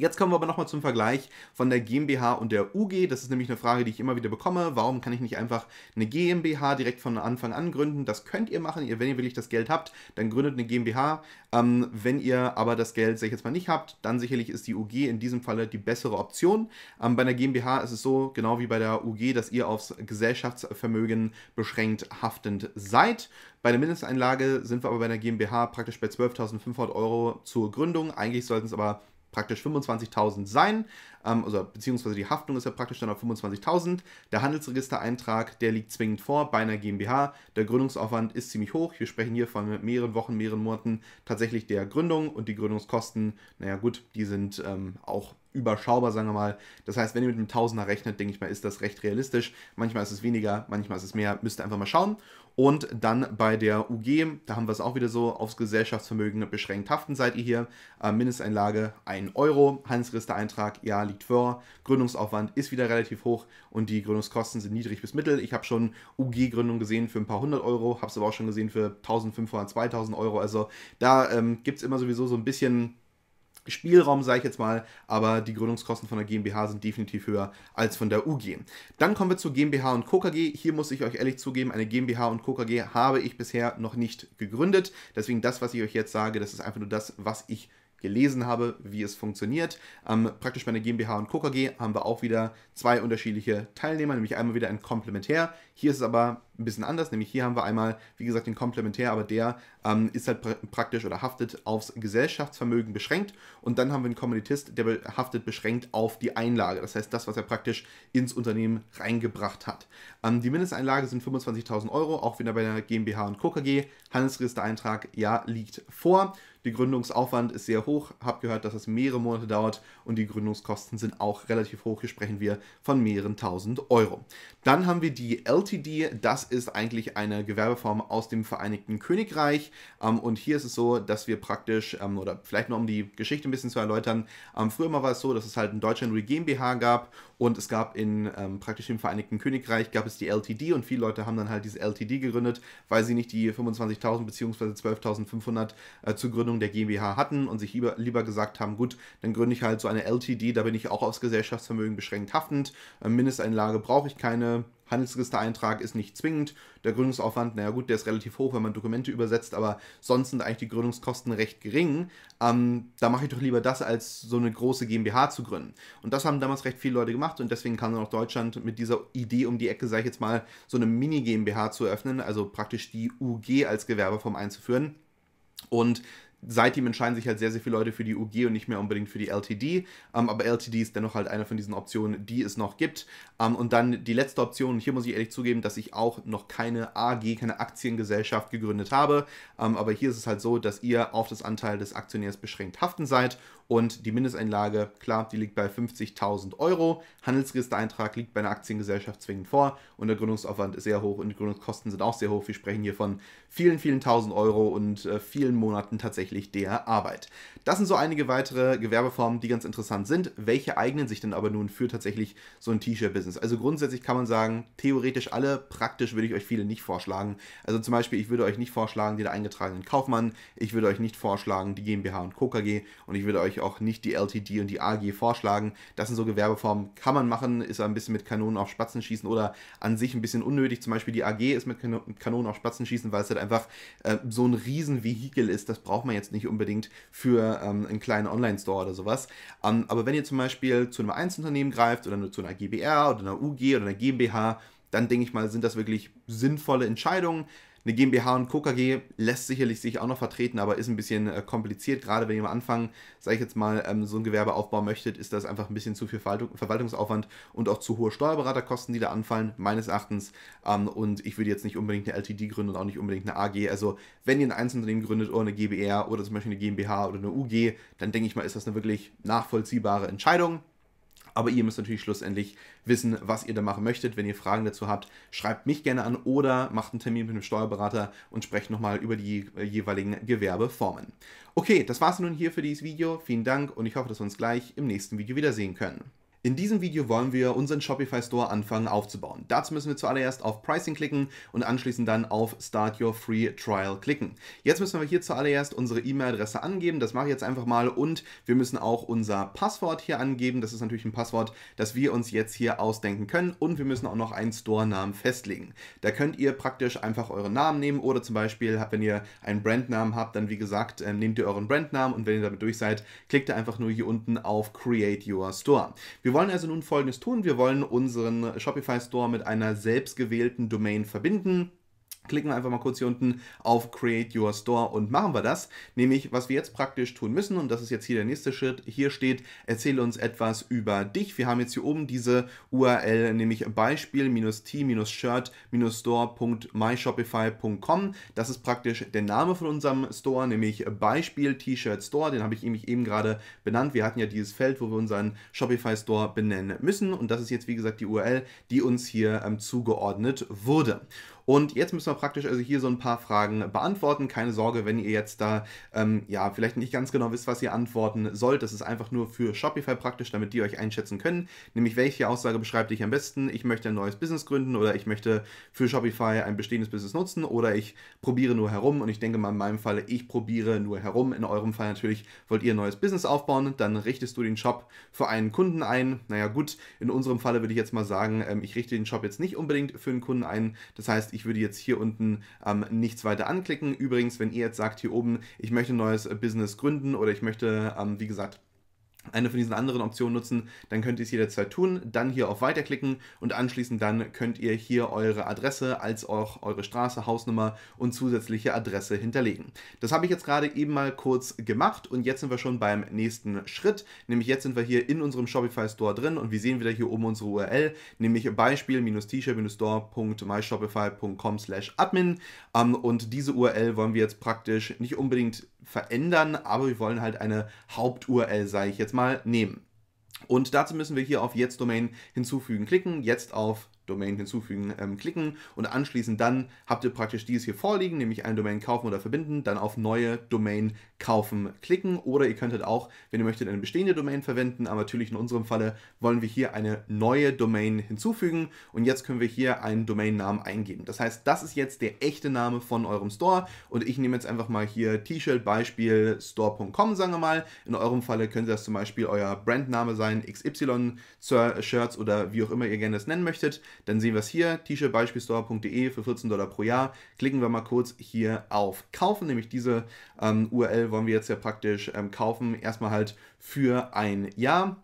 Jetzt kommen wir aber nochmal zum Vergleich von der GmbH und der UG. Das ist nämlich eine Frage, die ich immer wieder bekomme. Warum kann ich nicht einfach eine GmbH direkt von Anfang an gründen? Das könnt ihr machen. Ihr, wenn ihr wirklich das Geld habt, dann gründet eine GmbH. Ähm, wenn ihr aber das Geld, sag ich jetzt mal, nicht habt, dann sicherlich ist die UG in diesem Falle die bessere Option. Ähm, bei einer GmbH ist es so, genau wie bei der UG, dass ihr aufs Gesellschaftsvermögen beschränkt haftend seid. Bei der Mindesteinlage sind wir aber bei einer GmbH praktisch bei 12.500 Euro zur Gründung. Eigentlich sollten es aber praktisch 25.000 sein ähm, also beziehungsweise die Haftung ist ja praktisch dann auf 25.000. Der Handelsregistereintrag, der liegt zwingend vor bei einer GmbH. Der Gründungsaufwand ist ziemlich hoch. Wir sprechen hier von mehreren Wochen, mehreren Monaten tatsächlich der Gründung und die Gründungskosten, naja gut, die sind ähm, auch überschaubar, sagen wir mal. Das heißt, wenn ihr mit einem Tausender rechnet, denke ich mal, ist das recht realistisch. Manchmal ist es weniger, manchmal ist es mehr. Müsst ihr einfach mal schauen. Und dann bei der UG, da haben wir es auch wieder so, aufs Gesellschaftsvermögen beschränkt haften seid ihr hier. Äh, Mindesteinlage 1 Euro, Handelsregistereintrag, ja, liegt Auditor. Gründungsaufwand ist wieder relativ hoch und die Gründungskosten sind niedrig bis mittel. Ich habe schon ug gründungen gesehen für ein paar hundert Euro, habe es aber auch schon gesehen für 1500, 2000 Euro. Also da ähm, gibt es immer sowieso so ein bisschen Spielraum, sage ich jetzt mal, aber die Gründungskosten von der GmbH sind definitiv höher als von der UG. Dann kommen wir zu GmbH und Co. KG. Hier muss ich euch ehrlich zugeben, eine GmbH und Co. KG habe ich bisher noch nicht gegründet. Deswegen das, was ich euch jetzt sage, das ist einfach nur das, was ich gelesen habe, wie es funktioniert. Ähm, praktisch bei der GmbH und KKG haben wir auch wieder zwei unterschiedliche Teilnehmer, nämlich einmal wieder ein Komplementär. Hier ist es aber ein bisschen anders. Nämlich hier haben wir einmal, wie gesagt, den Komplementär, aber der ähm, ist halt pr praktisch oder haftet aufs Gesellschaftsvermögen beschränkt. Und dann haben wir einen Kommunitist, der be haftet beschränkt auf die Einlage. Das heißt, das, was er praktisch ins Unternehmen reingebracht hat. Ähm, die Mindesteinlage sind 25.000 Euro, auch wieder bei der GmbH und Co. KG. Handelsregistereintrag, ja, liegt vor. Die Gründungsaufwand ist sehr hoch. Hab gehört, dass es mehrere Monate dauert und die Gründungskosten sind auch relativ hoch. Hier sprechen wir von mehreren tausend Euro. Dann haben wir die LTD. Das ist eigentlich eine Gewerbeform aus dem Vereinigten Königreich. Ähm, und hier ist es so, dass wir praktisch, ähm, oder vielleicht nur um die Geschichte ein bisschen zu erläutern, ähm, früher mal war es so, dass es halt in Deutschland nur die GmbH gab und es gab in ähm, praktisch im Vereinigten Königreich gab es die LTD und viele Leute haben dann halt diese LTD gegründet, weil sie nicht die 25.000 bzw. 12.500 äh, zur Gründung der GmbH hatten und sich lieber, lieber gesagt haben, gut, dann gründe ich halt so eine LTD, da bin ich auch aufs Gesellschaftsvermögen beschränkt haftend, äh, Mindesteinlage brauche ich keine, Handelsregistereintrag ist nicht zwingend. Der Gründungsaufwand, naja gut, der ist relativ hoch, wenn man Dokumente übersetzt, aber sonst sind eigentlich die Gründungskosten recht gering. Ähm, da mache ich doch lieber das, als so eine große GmbH zu gründen. Und das haben damals recht viele Leute gemacht und deswegen kam dann auch Deutschland mit dieser Idee um die Ecke, sage ich jetzt mal, so eine Mini-GmbH zu eröffnen, also praktisch die UG als Gewerbeform einzuführen. Und seitdem entscheiden sich halt sehr, sehr viele Leute für die UG und nicht mehr unbedingt für die LTD. Ähm, aber LTD ist dennoch halt eine von diesen Optionen, die es noch gibt. Ähm, und dann die letzte Option, und hier muss ich ehrlich zugeben, dass ich auch noch keine AG, keine Aktiengesellschaft gegründet habe. Ähm, aber hier ist es halt so, dass ihr auf das Anteil des Aktionärs beschränkt haften seid und die Mindesteinlage, klar, die liegt bei 50.000 Euro. Handelsregistereintrag liegt bei einer Aktiengesellschaft zwingend vor und der Gründungsaufwand ist sehr hoch und die Gründungskosten sind auch sehr hoch. Wir sprechen hier von vielen, vielen tausend Euro und äh, vielen Monaten tatsächlich der Arbeit. Das sind so einige weitere Gewerbeformen, die ganz interessant sind. Welche eignen sich denn aber nun für tatsächlich so ein T-Shirt-Business? Also grundsätzlich kann man sagen, theoretisch alle, praktisch würde ich euch viele nicht vorschlagen. Also zum Beispiel, ich würde euch nicht vorschlagen, den eingetragenen Kaufmann, ich würde euch nicht vorschlagen, die GmbH und KKG und ich würde euch ich auch nicht die LTD und die AG vorschlagen. Das sind so Gewerbeformen, kann man machen, ist ein bisschen mit Kanonen auf Spatzen schießen oder an sich ein bisschen unnötig. Zum Beispiel die AG ist mit Kanonen auf Spatzen schießen, weil es halt einfach äh, so ein Riesenvehikel ist. Das braucht man jetzt nicht unbedingt für ähm, einen kleinen Online-Store oder sowas. Ähm, aber wenn ihr zum Beispiel zu einem Einzelunternehmen greift oder nur zu einer GBR oder einer UG oder einer GmbH, dann denke ich mal, sind das wirklich sinnvolle Entscheidungen. Eine GmbH und Co. KG lässt sicherlich sich auch noch vertreten, aber ist ein bisschen äh, kompliziert. Gerade wenn ihr am Anfang, sage ich jetzt mal, ähm, so ein Gewerbe aufbauen möchtet, ist das einfach ein bisschen zu viel Verwaltungsaufwand und auch zu hohe Steuerberaterkosten, die da anfallen, meines Erachtens. Ähm, und ich würde jetzt nicht unbedingt eine LTD gründen und auch nicht unbedingt eine AG. Also wenn ihr ein Einzelunternehmen gründet oder eine GbR oder zum Beispiel eine GmbH oder eine UG, dann denke ich mal, ist das eine wirklich nachvollziehbare Entscheidung. Aber ihr müsst natürlich schlussendlich wissen, was ihr da machen möchtet. Wenn ihr Fragen dazu habt, schreibt mich gerne an oder macht einen Termin mit einem Steuerberater und sprecht nochmal über die äh, jeweiligen Gewerbeformen. Okay, das war's nun hier für dieses Video. Vielen Dank und ich hoffe, dass wir uns gleich im nächsten Video wiedersehen können. In diesem Video wollen wir unseren Shopify Store anfangen aufzubauen. Dazu müssen wir zuallererst auf Pricing klicken und anschließend dann auf Start Your Free Trial klicken. Jetzt müssen wir hier zuallererst unsere E-Mail-Adresse angeben. Das mache ich jetzt einfach mal und wir müssen auch unser Passwort hier angeben. Das ist natürlich ein Passwort, das wir uns jetzt hier ausdenken können und wir müssen auch noch einen Store-Namen festlegen. Da könnt ihr praktisch einfach euren Namen nehmen oder zum Beispiel, wenn ihr einen Brandnamen habt, dann wie gesagt, ähm, nehmt ihr euren Brandnamen und wenn ihr damit durch seid, klickt ihr einfach nur hier unten auf Create Your Store. Wir wollen also nun Folgendes tun. Wir wollen unseren Shopify Store mit einer selbstgewählten Domain verbinden klicken wir einfach mal kurz hier unten auf Create Your Store und machen wir das. Nämlich, was wir jetzt praktisch tun müssen, und das ist jetzt hier der nächste Schritt, hier steht, erzähle uns etwas über dich. Wir haben jetzt hier oben diese URL, nämlich beispiel-t-shirt-store.myshopify.com. Das ist praktisch der Name von unserem Store, nämlich Beispiel T-Shirt Store. Den habe ich nämlich eben gerade benannt. Wir hatten ja dieses Feld, wo wir unseren Shopify Store benennen müssen. Und das ist jetzt, wie gesagt, die URL, die uns hier ähm, zugeordnet wurde. Und jetzt müssen wir praktisch also hier so ein paar Fragen beantworten. Keine Sorge, wenn ihr jetzt da ähm, ja vielleicht nicht ganz genau wisst, was ihr antworten sollt. Das ist einfach nur für Shopify praktisch, damit die euch einschätzen können. Nämlich welche Aussage beschreibt ich am besten? Ich möchte ein neues Business gründen oder ich möchte für Shopify ein bestehendes Business nutzen oder ich probiere nur herum. Und ich denke mal in meinem Fall, ich probiere nur herum. In eurem Fall natürlich wollt ihr ein neues Business aufbauen, dann richtest du den Shop für einen Kunden ein. Naja gut, in unserem Falle würde ich jetzt mal sagen, ähm, ich richte den Shop jetzt nicht unbedingt für einen Kunden ein. Das heißt, ich ich würde jetzt hier unten ähm, nichts weiter anklicken. Übrigens, wenn ihr jetzt sagt hier oben, ich möchte ein neues äh, Business gründen oder ich möchte, ähm, wie gesagt, eine von diesen anderen Optionen nutzen, dann könnt ihr es jederzeit tun, dann hier auf Weiter klicken und anschließend dann könnt ihr hier eure Adresse als auch eure Straße, Hausnummer und zusätzliche Adresse hinterlegen. Das habe ich jetzt gerade eben mal kurz gemacht und jetzt sind wir schon beim nächsten Schritt, nämlich jetzt sind wir hier in unserem Shopify Store drin und wir sehen wieder hier oben unsere URL, nämlich beispiel-t-shirt-store.myshopify.com/admin ähm, und diese URL wollen wir jetzt praktisch nicht unbedingt verändern, aber wir wollen halt eine Haupt-URL, sage ich jetzt mal, nehmen. Und dazu müssen wir hier auf Jetzt Domain hinzufügen klicken, jetzt auf Domain hinzufügen ähm, klicken und anschließend dann habt ihr praktisch dieses hier vorliegen, nämlich eine Domain kaufen oder verbinden, dann auf neue Domain kaufen klicken oder ihr könntet auch, wenn ihr möchtet, eine bestehende Domain verwenden, aber natürlich in unserem Falle wollen wir hier eine neue Domain hinzufügen und jetzt können wir hier einen Domainnamen eingeben. Das heißt, das ist jetzt der echte Name von eurem Store und ich nehme jetzt einfach mal hier T-Shirt Beispiel store.com, sagen wir mal. In eurem Falle könnte das zum Beispiel euer Brandname sein, XY Shirts oder wie auch immer ihr gerne das nennen möchtet. Dann sehen wir es hier, t-shirt-beispielstore.de für 14 Dollar pro Jahr. Klicken wir mal kurz hier auf Kaufen, nämlich diese ähm, URL wollen wir jetzt ja praktisch ähm, kaufen. Erstmal halt für ein Jahr.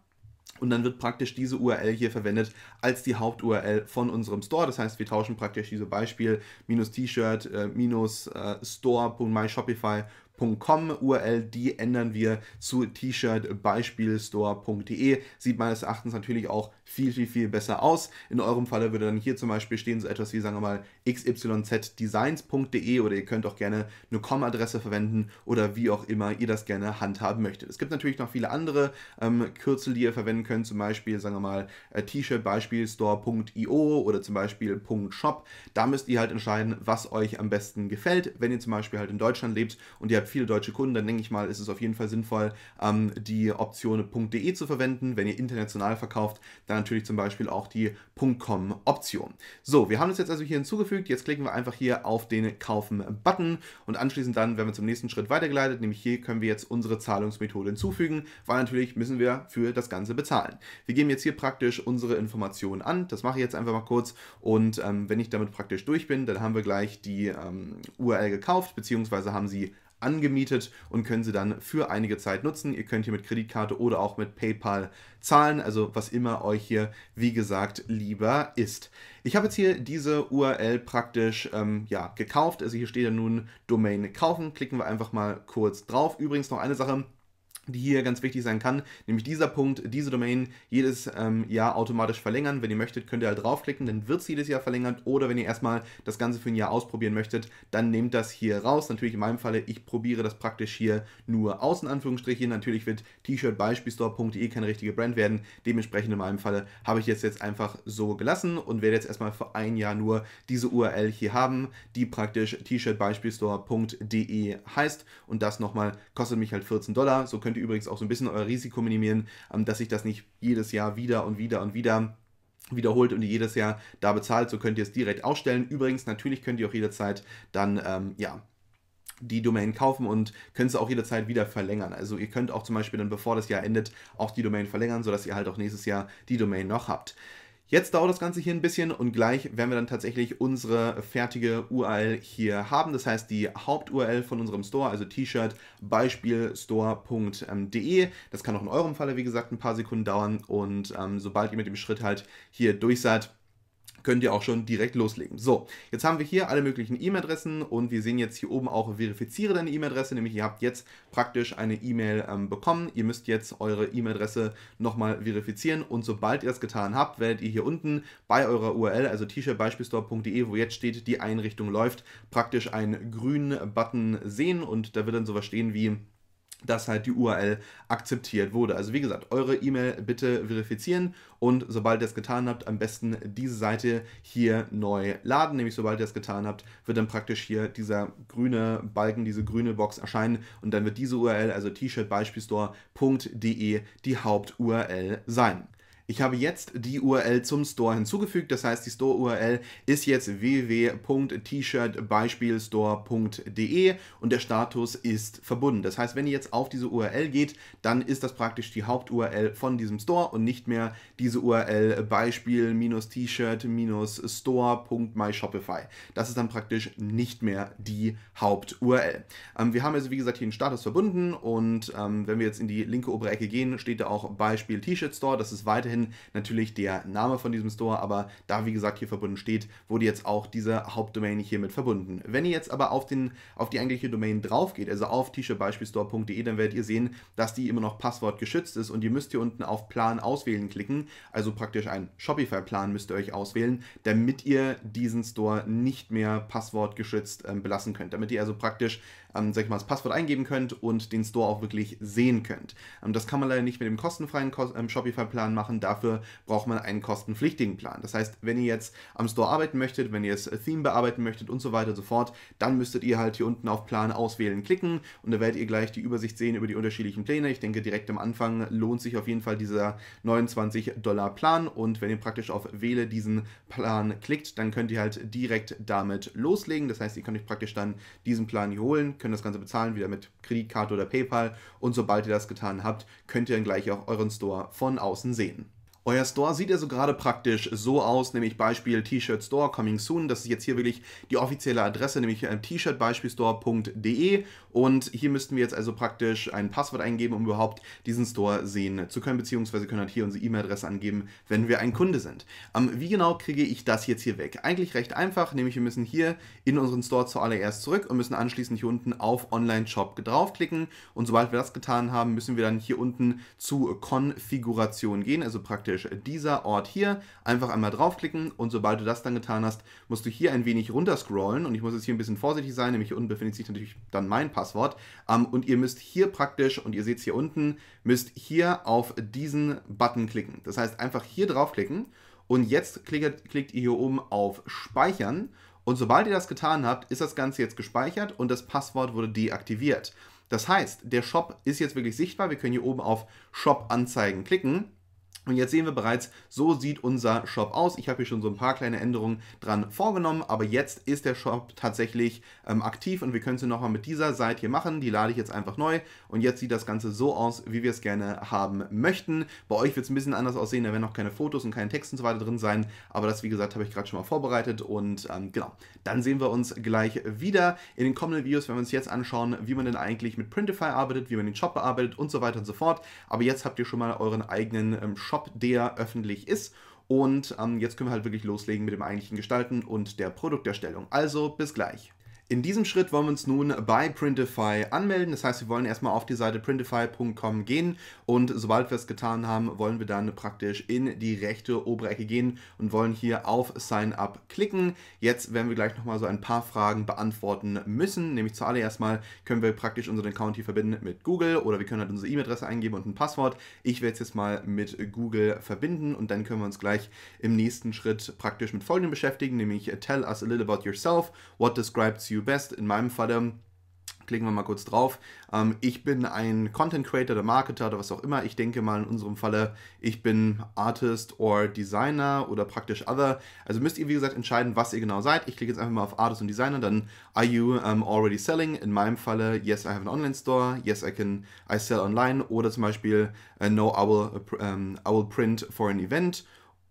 Und dann wird praktisch diese URL hier verwendet als die Haupt-URL von unserem Store. Das heißt, wir tauschen praktisch diese Beispiel-T-Shirt-Store.myshopify.com äh, äh, URL, die ändern wir zu t-shirt-beispielstore.de. Sieht meines Erachtens natürlich auch viel, viel, viel besser aus. In eurem Falle würde dann hier zum Beispiel stehen so etwas wie, sagen wir mal, xyzdesigns.de oder ihr könnt auch gerne eine Com-Adresse verwenden oder wie auch immer ihr das gerne handhaben möchtet. Es gibt natürlich noch viele andere ähm, Kürzel, die ihr verwenden könnt, zum Beispiel, sagen wir mal, äh, T-Shirt Beispiel Store.io oder zum Beispiel .shop. Da müsst ihr halt entscheiden, was euch am besten gefällt. Wenn ihr zum Beispiel halt in Deutschland lebt und ihr habt viele deutsche Kunden, dann denke ich mal, ist es auf jeden Fall sinnvoll, ähm, die Option .de zu verwenden. Wenn ihr international verkauft, dann dann natürlich zum Beispiel auch die .com-Option. So, wir haben das jetzt also hier hinzugefügt. Jetzt klicken wir einfach hier auf den Kaufen-Button und anschließend dann werden wir zum nächsten Schritt weitergeleitet, nämlich hier können wir jetzt unsere Zahlungsmethode hinzufügen, weil natürlich müssen wir für das Ganze bezahlen. Wir geben jetzt hier praktisch unsere Informationen an. Das mache ich jetzt einfach mal kurz und ähm, wenn ich damit praktisch durch bin, dann haben wir gleich die ähm, URL gekauft, beziehungsweise haben sie angemietet und können sie dann für einige Zeit nutzen. Ihr könnt hier mit Kreditkarte oder auch mit PayPal zahlen, also was immer euch hier, wie gesagt, lieber ist. Ich habe jetzt hier diese URL praktisch ähm, ja, gekauft. Also hier steht ja nun Domain kaufen. Klicken wir einfach mal kurz drauf. Übrigens noch eine Sache die hier ganz wichtig sein kann, nämlich dieser Punkt, diese Domain jedes ähm, Jahr automatisch verlängern. Wenn ihr möchtet, könnt ihr halt draufklicken, dann wird es jedes Jahr verlängert. Oder wenn ihr erstmal das Ganze für ein Jahr ausprobieren möchtet, dann nehmt das hier raus. Natürlich in meinem Falle, ich probiere das praktisch hier nur außen Anführungsstrichen. Natürlich wird T-Shirt beispielstore.de keine richtige Brand werden. Dementsprechend in meinem Falle habe ich jetzt jetzt einfach so gelassen und werde jetzt erstmal für ein Jahr nur diese URL hier haben, die praktisch t-shirt beispielstore.de heißt. Und das nochmal kostet mich halt 14 Dollar. So könnt könnt ihr übrigens auch so ein bisschen euer Risiko minimieren, ähm, dass sich das nicht jedes Jahr wieder und wieder und wieder wiederholt und ihr jedes Jahr da bezahlt. So könnt ihr es direkt ausstellen. Übrigens, natürlich könnt ihr auch jederzeit dann, ähm, ja, die Domain kaufen und könnt sie auch jederzeit wieder verlängern. Also ihr könnt auch zum Beispiel dann, bevor das Jahr endet, auch die Domain verlängern, sodass ihr halt auch nächstes Jahr die Domain noch habt. Jetzt dauert das Ganze hier ein bisschen und gleich werden wir dann tatsächlich unsere fertige URL hier haben. Das heißt, die Haupt-URL von unserem Store, also T-Shirt, beispielstore.de. Das kann auch in eurem Falle, wie gesagt, ein paar Sekunden dauern und ähm, sobald ihr mit dem Schritt halt hier durch seid, könnt ihr auch schon direkt loslegen. So, jetzt haben wir hier alle möglichen E-Mail-Adressen und wir sehen jetzt hier oben auch verifiziere deine E-Mail-Adresse, nämlich ihr habt jetzt praktisch eine E-Mail ähm, bekommen. Ihr müsst jetzt eure E-Mail-Adresse nochmal verifizieren und sobald ihr das getan habt, werdet ihr hier unten bei eurer URL, also t shirtbeispielstorede wo jetzt steht, die Einrichtung läuft, praktisch einen grünen Button sehen und da wird dann sowas stehen wie dass halt die URL akzeptiert wurde. Also wie gesagt, eure E-Mail bitte verifizieren und sobald ihr es getan habt, am besten diese Seite hier neu laden. Nämlich sobald ihr es getan habt, wird dann praktisch hier dieser grüne Balken, diese grüne Box erscheinen und dann wird diese URL, also t-shirtbeispielstore.de, die Haupt-URL sein. Ich habe jetzt die URL zum Store hinzugefügt, das heißt, die Store-URL ist jetzt wwwt shirt beispielstorede und der Status ist verbunden. Das heißt, wenn ihr jetzt auf diese URL geht, dann ist das praktisch die Haupt-URL von diesem Store und nicht mehr diese URL Beispiel-T-Shirt-Store.myshopify. Das ist dann praktisch nicht mehr die Haupt-URL. Ähm, wir haben also, wie gesagt, hier den Status verbunden und ähm, wenn wir jetzt in die linke obere Ecke gehen, steht da auch Beispiel T-Shirt Store. Das ist weiterhin weiterhin natürlich der Name von diesem Store, aber da wie gesagt hier verbunden steht, wurde jetzt auch diese Hauptdomain hiermit verbunden. Wenn ihr jetzt aber auf, den, auf die eigentliche Domain drauf geht, also auf t-shirtbeispielstore.de, dann werdet ihr sehen, dass die immer noch passwortgeschützt ist und ihr müsst hier unten auf Plan auswählen klicken, also praktisch einen Shopify-Plan müsst ihr euch auswählen, damit ihr diesen Store nicht mehr passwortgeschützt äh, belassen könnt, damit ihr also praktisch ähm, sag ich mal, das Passwort eingeben könnt und den Store auch wirklich sehen könnt. Ähm, das kann man leider nicht mit dem kostenfreien Kos ähm, Shopify-Plan machen, dafür braucht man einen kostenpflichtigen Plan. Das heißt, wenn ihr jetzt am Store arbeiten möchtet, wenn ihr das äh, Theme bearbeiten möchtet und so weiter und so fort, dann müsstet ihr halt hier unten auf Plan auswählen klicken und da werdet ihr gleich die Übersicht sehen über die unterschiedlichen Pläne. Ich denke, direkt am Anfang lohnt sich auf jeden Fall dieser 29 Dollar Plan und wenn ihr praktisch auf Wähle diesen Plan klickt, dann könnt ihr halt direkt damit loslegen. Das heißt, ihr könnt euch praktisch dann diesen Plan hier holen, können das Ganze bezahlen, wieder mit Kreditkarte oder PayPal. Und sobald ihr das getan habt, könnt ihr dann gleich auch euren Store von außen sehen. Euer Store sieht also gerade praktisch so aus, nämlich Beispiel T-Shirt Store Coming Soon. Das ist jetzt hier wirklich die offizielle Adresse, nämlich t-shirtbeispielstore.de. Und hier müssten wir jetzt also praktisch ein Passwort eingeben, um überhaupt diesen Store sehen zu können, beziehungsweise können halt hier unsere E-Mail-Adresse angeben, wenn wir ein Kunde sind. Ähm, wie genau kriege ich das jetzt hier weg? Eigentlich recht einfach, nämlich wir müssen hier in unseren Store zuallererst zurück und müssen anschließend hier unten auf Online-Shop draufklicken. Und sobald wir das getan haben, müssen wir dann hier unten zu Konfiguration gehen, also praktisch praktisch dieser Ort hier. Einfach einmal draufklicken und sobald du das dann getan hast, musst du hier ein wenig runterscrollen und ich muss jetzt hier ein bisschen vorsichtig sein, nämlich hier unten befindet sich natürlich dann mein Passwort. Ähm, und ihr müsst hier praktisch, und ihr seht es hier unten, müsst hier auf diesen Button klicken. Das heißt, einfach hier draufklicken und jetzt klickt, klickt ihr hier oben auf Speichern und sobald ihr das getan habt, ist das Ganze jetzt gespeichert und das Passwort wurde deaktiviert. Das heißt, der Shop ist jetzt wirklich sichtbar. Wir können hier oben auf Shop anzeigen klicken und jetzt sehen wir bereits, so sieht unser Shop aus. Ich habe hier schon so ein paar kleine Änderungen dran vorgenommen, aber jetzt ist der Shop tatsächlich ähm, aktiv und wir können es nochmal mit dieser Seite hier machen. Die lade ich jetzt einfach neu und jetzt sieht das Ganze so aus, wie wir es gerne haben möchten. Bei euch wird es ein bisschen anders aussehen, da werden noch keine Fotos und keine Texte und so weiter drin sein, aber das, wie gesagt, habe ich gerade schon mal vorbereitet und ähm, genau, dann sehen wir uns gleich wieder in den kommenden Videos, wenn wir uns jetzt anschauen, wie man denn eigentlich mit Printify arbeitet, wie man den Shop bearbeitet und so weiter und so fort. Aber jetzt habt ihr schon mal euren eigenen ähm, Shop Shop, der öffentlich ist. Und ähm, jetzt können wir halt wirklich loslegen mit dem eigentlichen Gestalten und der Produkterstellung. Also bis gleich. In diesem Schritt wollen wir uns nun bei Printify anmelden. Das heißt, wir wollen erstmal auf die Seite printify.com gehen und sobald wir es getan haben, wollen wir dann praktisch in die rechte obere Ecke gehen und wollen hier auf Sign Up klicken. Jetzt werden wir gleich nochmal so ein paar Fragen beantworten müssen. Nämlich zuallererst mal können wir praktisch unseren Account hier verbinden mit Google oder wir können halt unsere E-Mail-Adresse eingeben und ein Passwort. Ich werde es jetzt mal mit Google verbinden und dann können wir uns gleich im nächsten Schritt praktisch mit folgendem beschäftigen, nämlich Tell us a little about yourself, what describes you SEO Best. In meinem Falle Klicken wir mal kurz drauf. Ähm, ich bin ein Content Creator der Marketer oder was auch immer. Ich denke mal in unserem Falle, ich bin Artist or Designer oder praktisch Other. Also müsst ihr, wie gesagt, entscheiden, was ihr genau seid. Ich klicke jetzt einfach mal auf Artist und Designer, dann Are you already selling? In meinem Falle, Yes, I have an online store. Yes, I can, I sell online. Oder zum Beispiel, uh, No, I will, I will print for an event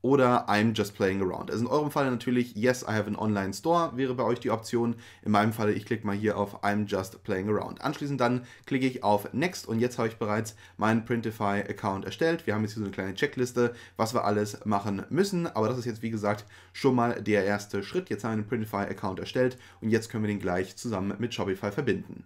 oder I'm just playing around. Also in eurem Fall natürlich Yes, I have an online store wäre bei euch die Option. In meinem Fall, ich klicke mal hier auf I'm just playing around. Anschließend dann klicke ich auf Next und jetzt habe ich bereits meinen Printify Account erstellt. Wir haben jetzt hier so eine kleine Checkliste, was wir alles machen müssen, aber das ist jetzt wie gesagt schon mal der erste Schritt. Jetzt haben wir einen Printify Account erstellt und jetzt können wir den gleich zusammen mit Shopify verbinden.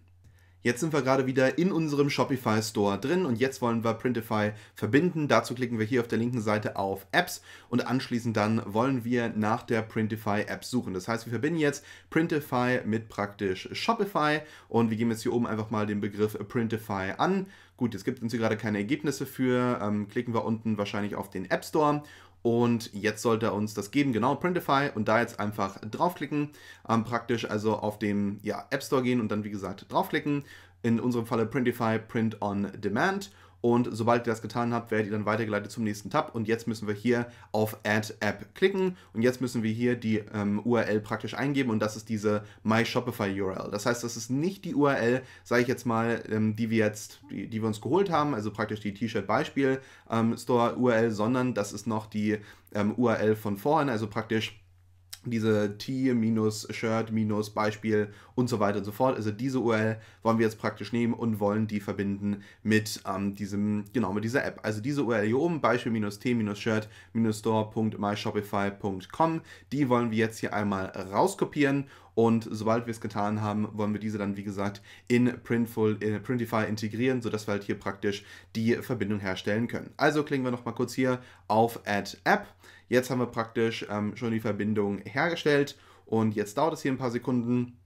Jetzt sind wir gerade wieder in unserem Shopify Store drin und jetzt wollen wir Printify verbinden. Dazu klicken wir hier auf der linken Seite auf Apps und anschließend dann wollen wir nach der Printify App suchen. Das heißt, wir verbinden jetzt Printify mit praktisch Shopify und wir geben jetzt hier oben einfach mal den Begriff Printify an. Gut, jetzt gibt es uns hier gerade keine Ergebnisse für. Ähm, klicken wir unten wahrscheinlich auf den App Store und jetzt sollte er uns das geben, genau, Printify und da jetzt einfach draufklicken. Ähm, praktisch also auf dem ja, App Store gehen und dann wie gesagt draufklicken. In unserem Falle Printify Print on Demand und sobald ihr das getan habt, werdet ihr dann weitergeleitet zum nächsten Tab. Und jetzt müssen wir hier auf Add App klicken. Und jetzt müssen wir hier die ähm, URL praktisch eingeben. Und das ist diese My Shopify URL. Das heißt, das ist nicht die URL, sage ich jetzt mal, ähm, die wir jetzt, die, die, wir uns geholt haben, also praktisch die T-Shirt-Beispiel-Store-URL, ähm, sondern das ist noch die ähm, URL von vorhin, also praktisch diese T-Shirt-Beispiel und so weiter und so fort. Also diese URL wollen wir jetzt praktisch nehmen und wollen die verbinden mit ähm, diesem, genau, mit dieser App. Also diese URL hier oben, Beispiel-T-Shirt-Store.myshopify.com, die wollen wir jetzt hier einmal rauskopieren und sobald wir es getan haben, wollen wir diese dann, wie gesagt, in Printful, in äh, Printify integrieren, sodass wir halt hier praktisch die Verbindung herstellen können. Also klicken wir nochmal kurz hier auf Add App Jetzt haben wir praktisch ähm, schon die Verbindung hergestellt und jetzt dauert es hier ein paar Sekunden.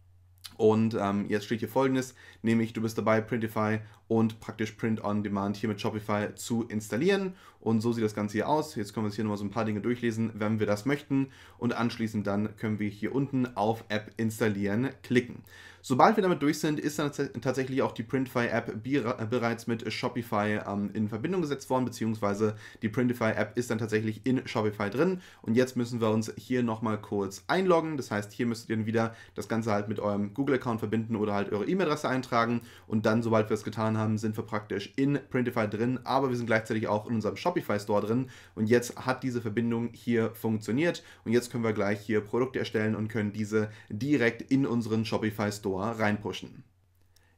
Und ähm, jetzt steht hier folgendes, nämlich du bist dabei, Printify und praktisch Print on Demand hier mit Shopify zu installieren. Und so sieht das Ganze hier aus. Jetzt können wir uns hier nochmal so ein paar Dinge durchlesen, wenn wir das möchten. Und anschließend dann können wir hier unten auf App installieren klicken. Sobald wir damit durch sind, ist dann tatsächlich auch die Printify-App äh, bereits mit Shopify ähm, in Verbindung gesetzt worden, beziehungsweise die Printify-App ist dann tatsächlich in Shopify drin. Und jetzt müssen wir uns hier nochmal kurz einloggen. Das heißt, hier müsstet ihr dann wieder das Ganze halt mit eurem Google-Account verbinden oder halt eure E-Mail-Adresse eintragen. Und dann, sobald wir es getan haben, sind wir praktisch in Printify drin, aber wir sind gleichzeitig auch in unserem Shopify-Store drin. Und jetzt hat diese Verbindung hier funktioniert. Und jetzt können wir gleich hier Produkte erstellen und können diese direkt in unseren Shopify-Store Store reinpushen.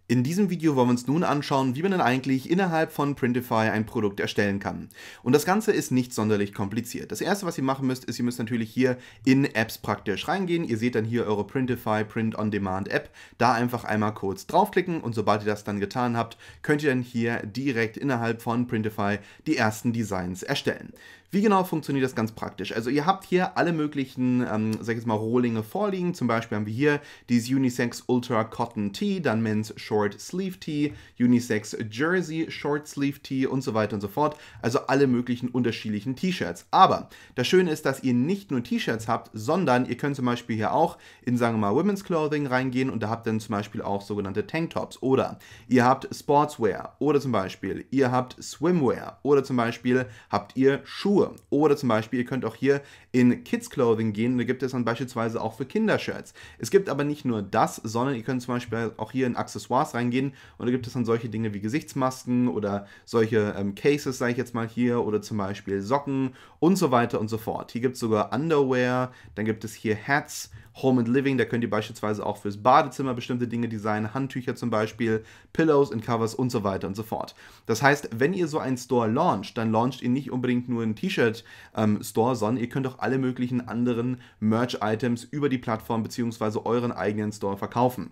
In diesem Video wollen wir uns nun anschauen, wie man denn eigentlich innerhalb von Printify ein Produkt erstellen kann. Und das Ganze ist nicht sonderlich kompliziert. Das erste, was ihr machen müsst, ist, ihr müsst natürlich hier in Apps praktisch reingehen. Ihr seht dann hier eure Printify Print on Demand App. Da einfach einmal kurz draufklicken und sobald ihr das dann getan habt, könnt ihr dann hier direkt innerhalb von Printify die ersten Designs erstellen. Wie genau funktioniert das ganz praktisch? Also ihr habt hier alle möglichen, ähm, sag ich jetzt mal, Rohlinge vorliegen. Zum Beispiel haben wir hier dieses Unisex Ultra Cotton Tee, dann Men's Short Sleeve Tee, Unisex Jersey Short Sleeve Tee und so weiter und so fort. Also alle möglichen unterschiedlichen T-Shirts. Aber das Schöne ist, dass ihr nicht nur T-Shirts habt, sondern ihr könnt zum Beispiel hier auch in, sagen wir mal, Women's Clothing reingehen und da habt ihr dann zum Beispiel auch sogenannte Tanktops oder ihr habt Sportswear oder zum Beispiel ihr habt Swimwear oder zum Beispiel habt ihr Schuhe oder zum Beispiel, ihr könnt auch hier in Kids Clothing gehen. Da gibt es dann beispielsweise auch für Kindershirts. Es gibt aber nicht nur das, sondern ihr könnt zum Beispiel auch hier in Accessoires reingehen und da gibt es dann solche Dinge wie Gesichtsmasken oder solche ähm, Cases, sage ich jetzt mal hier, oder zum Beispiel Socken und so weiter und so fort. Hier gibt es sogar Underwear, dann gibt es hier Hats, Home and Living, da könnt ihr beispielsweise auch fürs Badezimmer bestimmte Dinge designen, Handtücher zum Beispiel, Pillows und Covers und so weiter und so fort. Das heißt, wenn ihr so einen Store launcht, dann launcht ihr nicht unbedingt nur einen T-Shirt-Store, ähm, sondern ihr könnt auch alle möglichen anderen Merch-Items über die Plattform bzw. euren eigenen Store verkaufen.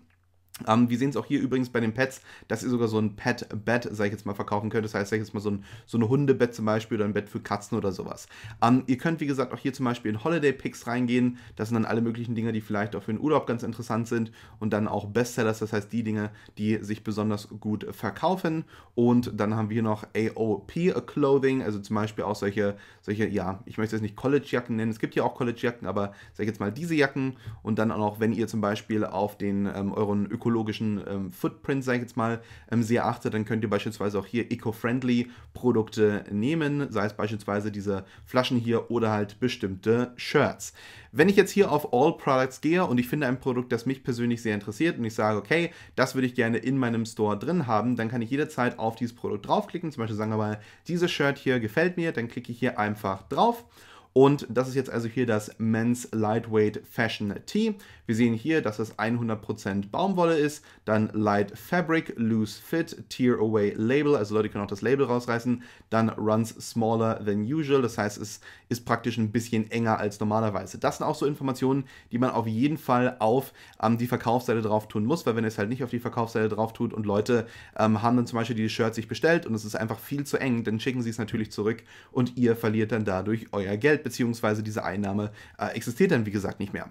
Ähm, wir sehen es auch hier übrigens bei den Pets, dass ihr sogar so ein Pet-Bett, sag ich jetzt mal, verkaufen könnt. Das heißt, sag ich jetzt mal, so ein, so ein Hundebett zum Beispiel oder ein Bett für Katzen oder sowas. Ähm, ihr könnt, wie gesagt, auch hier zum Beispiel in Holiday Picks reingehen. Das sind dann alle möglichen Dinge, die vielleicht auch für den Urlaub ganz interessant sind. Und dann auch Bestsellers, das heißt die Dinge, die sich besonders gut verkaufen. Und dann haben wir noch AOP-Clothing, also zum Beispiel auch solche, solche, ja, ich möchte es nicht College-Jacken nennen. Es gibt ja auch College-Jacken, aber sag ich jetzt mal diese Jacken. Und dann auch wenn ihr zum Beispiel auf den ähm, euren Ökologischen ökologischen ähm, Footprint, sage ich jetzt mal, ähm, sehr achtet, dann könnt ihr beispielsweise auch hier eco-friendly Produkte nehmen, sei es beispielsweise diese Flaschen hier oder halt bestimmte Shirts. Wenn ich jetzt hier auf All Products gehe und ich finde ein Produkt, das mich persönlich sehr interessiert und ich sage, okay, das würde ich gerne in meinem Store drin haben, dann kann ich jederzeit auf dieses Produkt draufklicken. Zum Beispiel sagen wir mal, dieses Shirt hier gefällt mir, dann klicke ich hier einfach drauf. Und das ist jetzt also hier das Men's Lightweight Fashion Tee. Wir sehen hier, dass es 100% Baumwolle ist, dann Light Fabric, Loose Fit, Tear Away Label, also Leute können auch das Label rausreißen, dann Runs Smaller Than Usual, das heißt es ist praktisch ein bisschen enger als normalerweise. Das sind auch so Informationen, die man auf jeden Fall auf ähm, die Verkaufsseite drauf tun muss, weil wenn es halt nicht auf die Verkaufsseite drauf tut und Leute ähm, haben dann zum Beispiel dieses Shirt sich bestellt und es ist einfach viel zu eng, dann schicken sie es natürlich zurück und ihr verliert dann dadurch euer Geld, beziehungsweise diese Einnahme äh, existiert dann wie gesagt nicht mehr.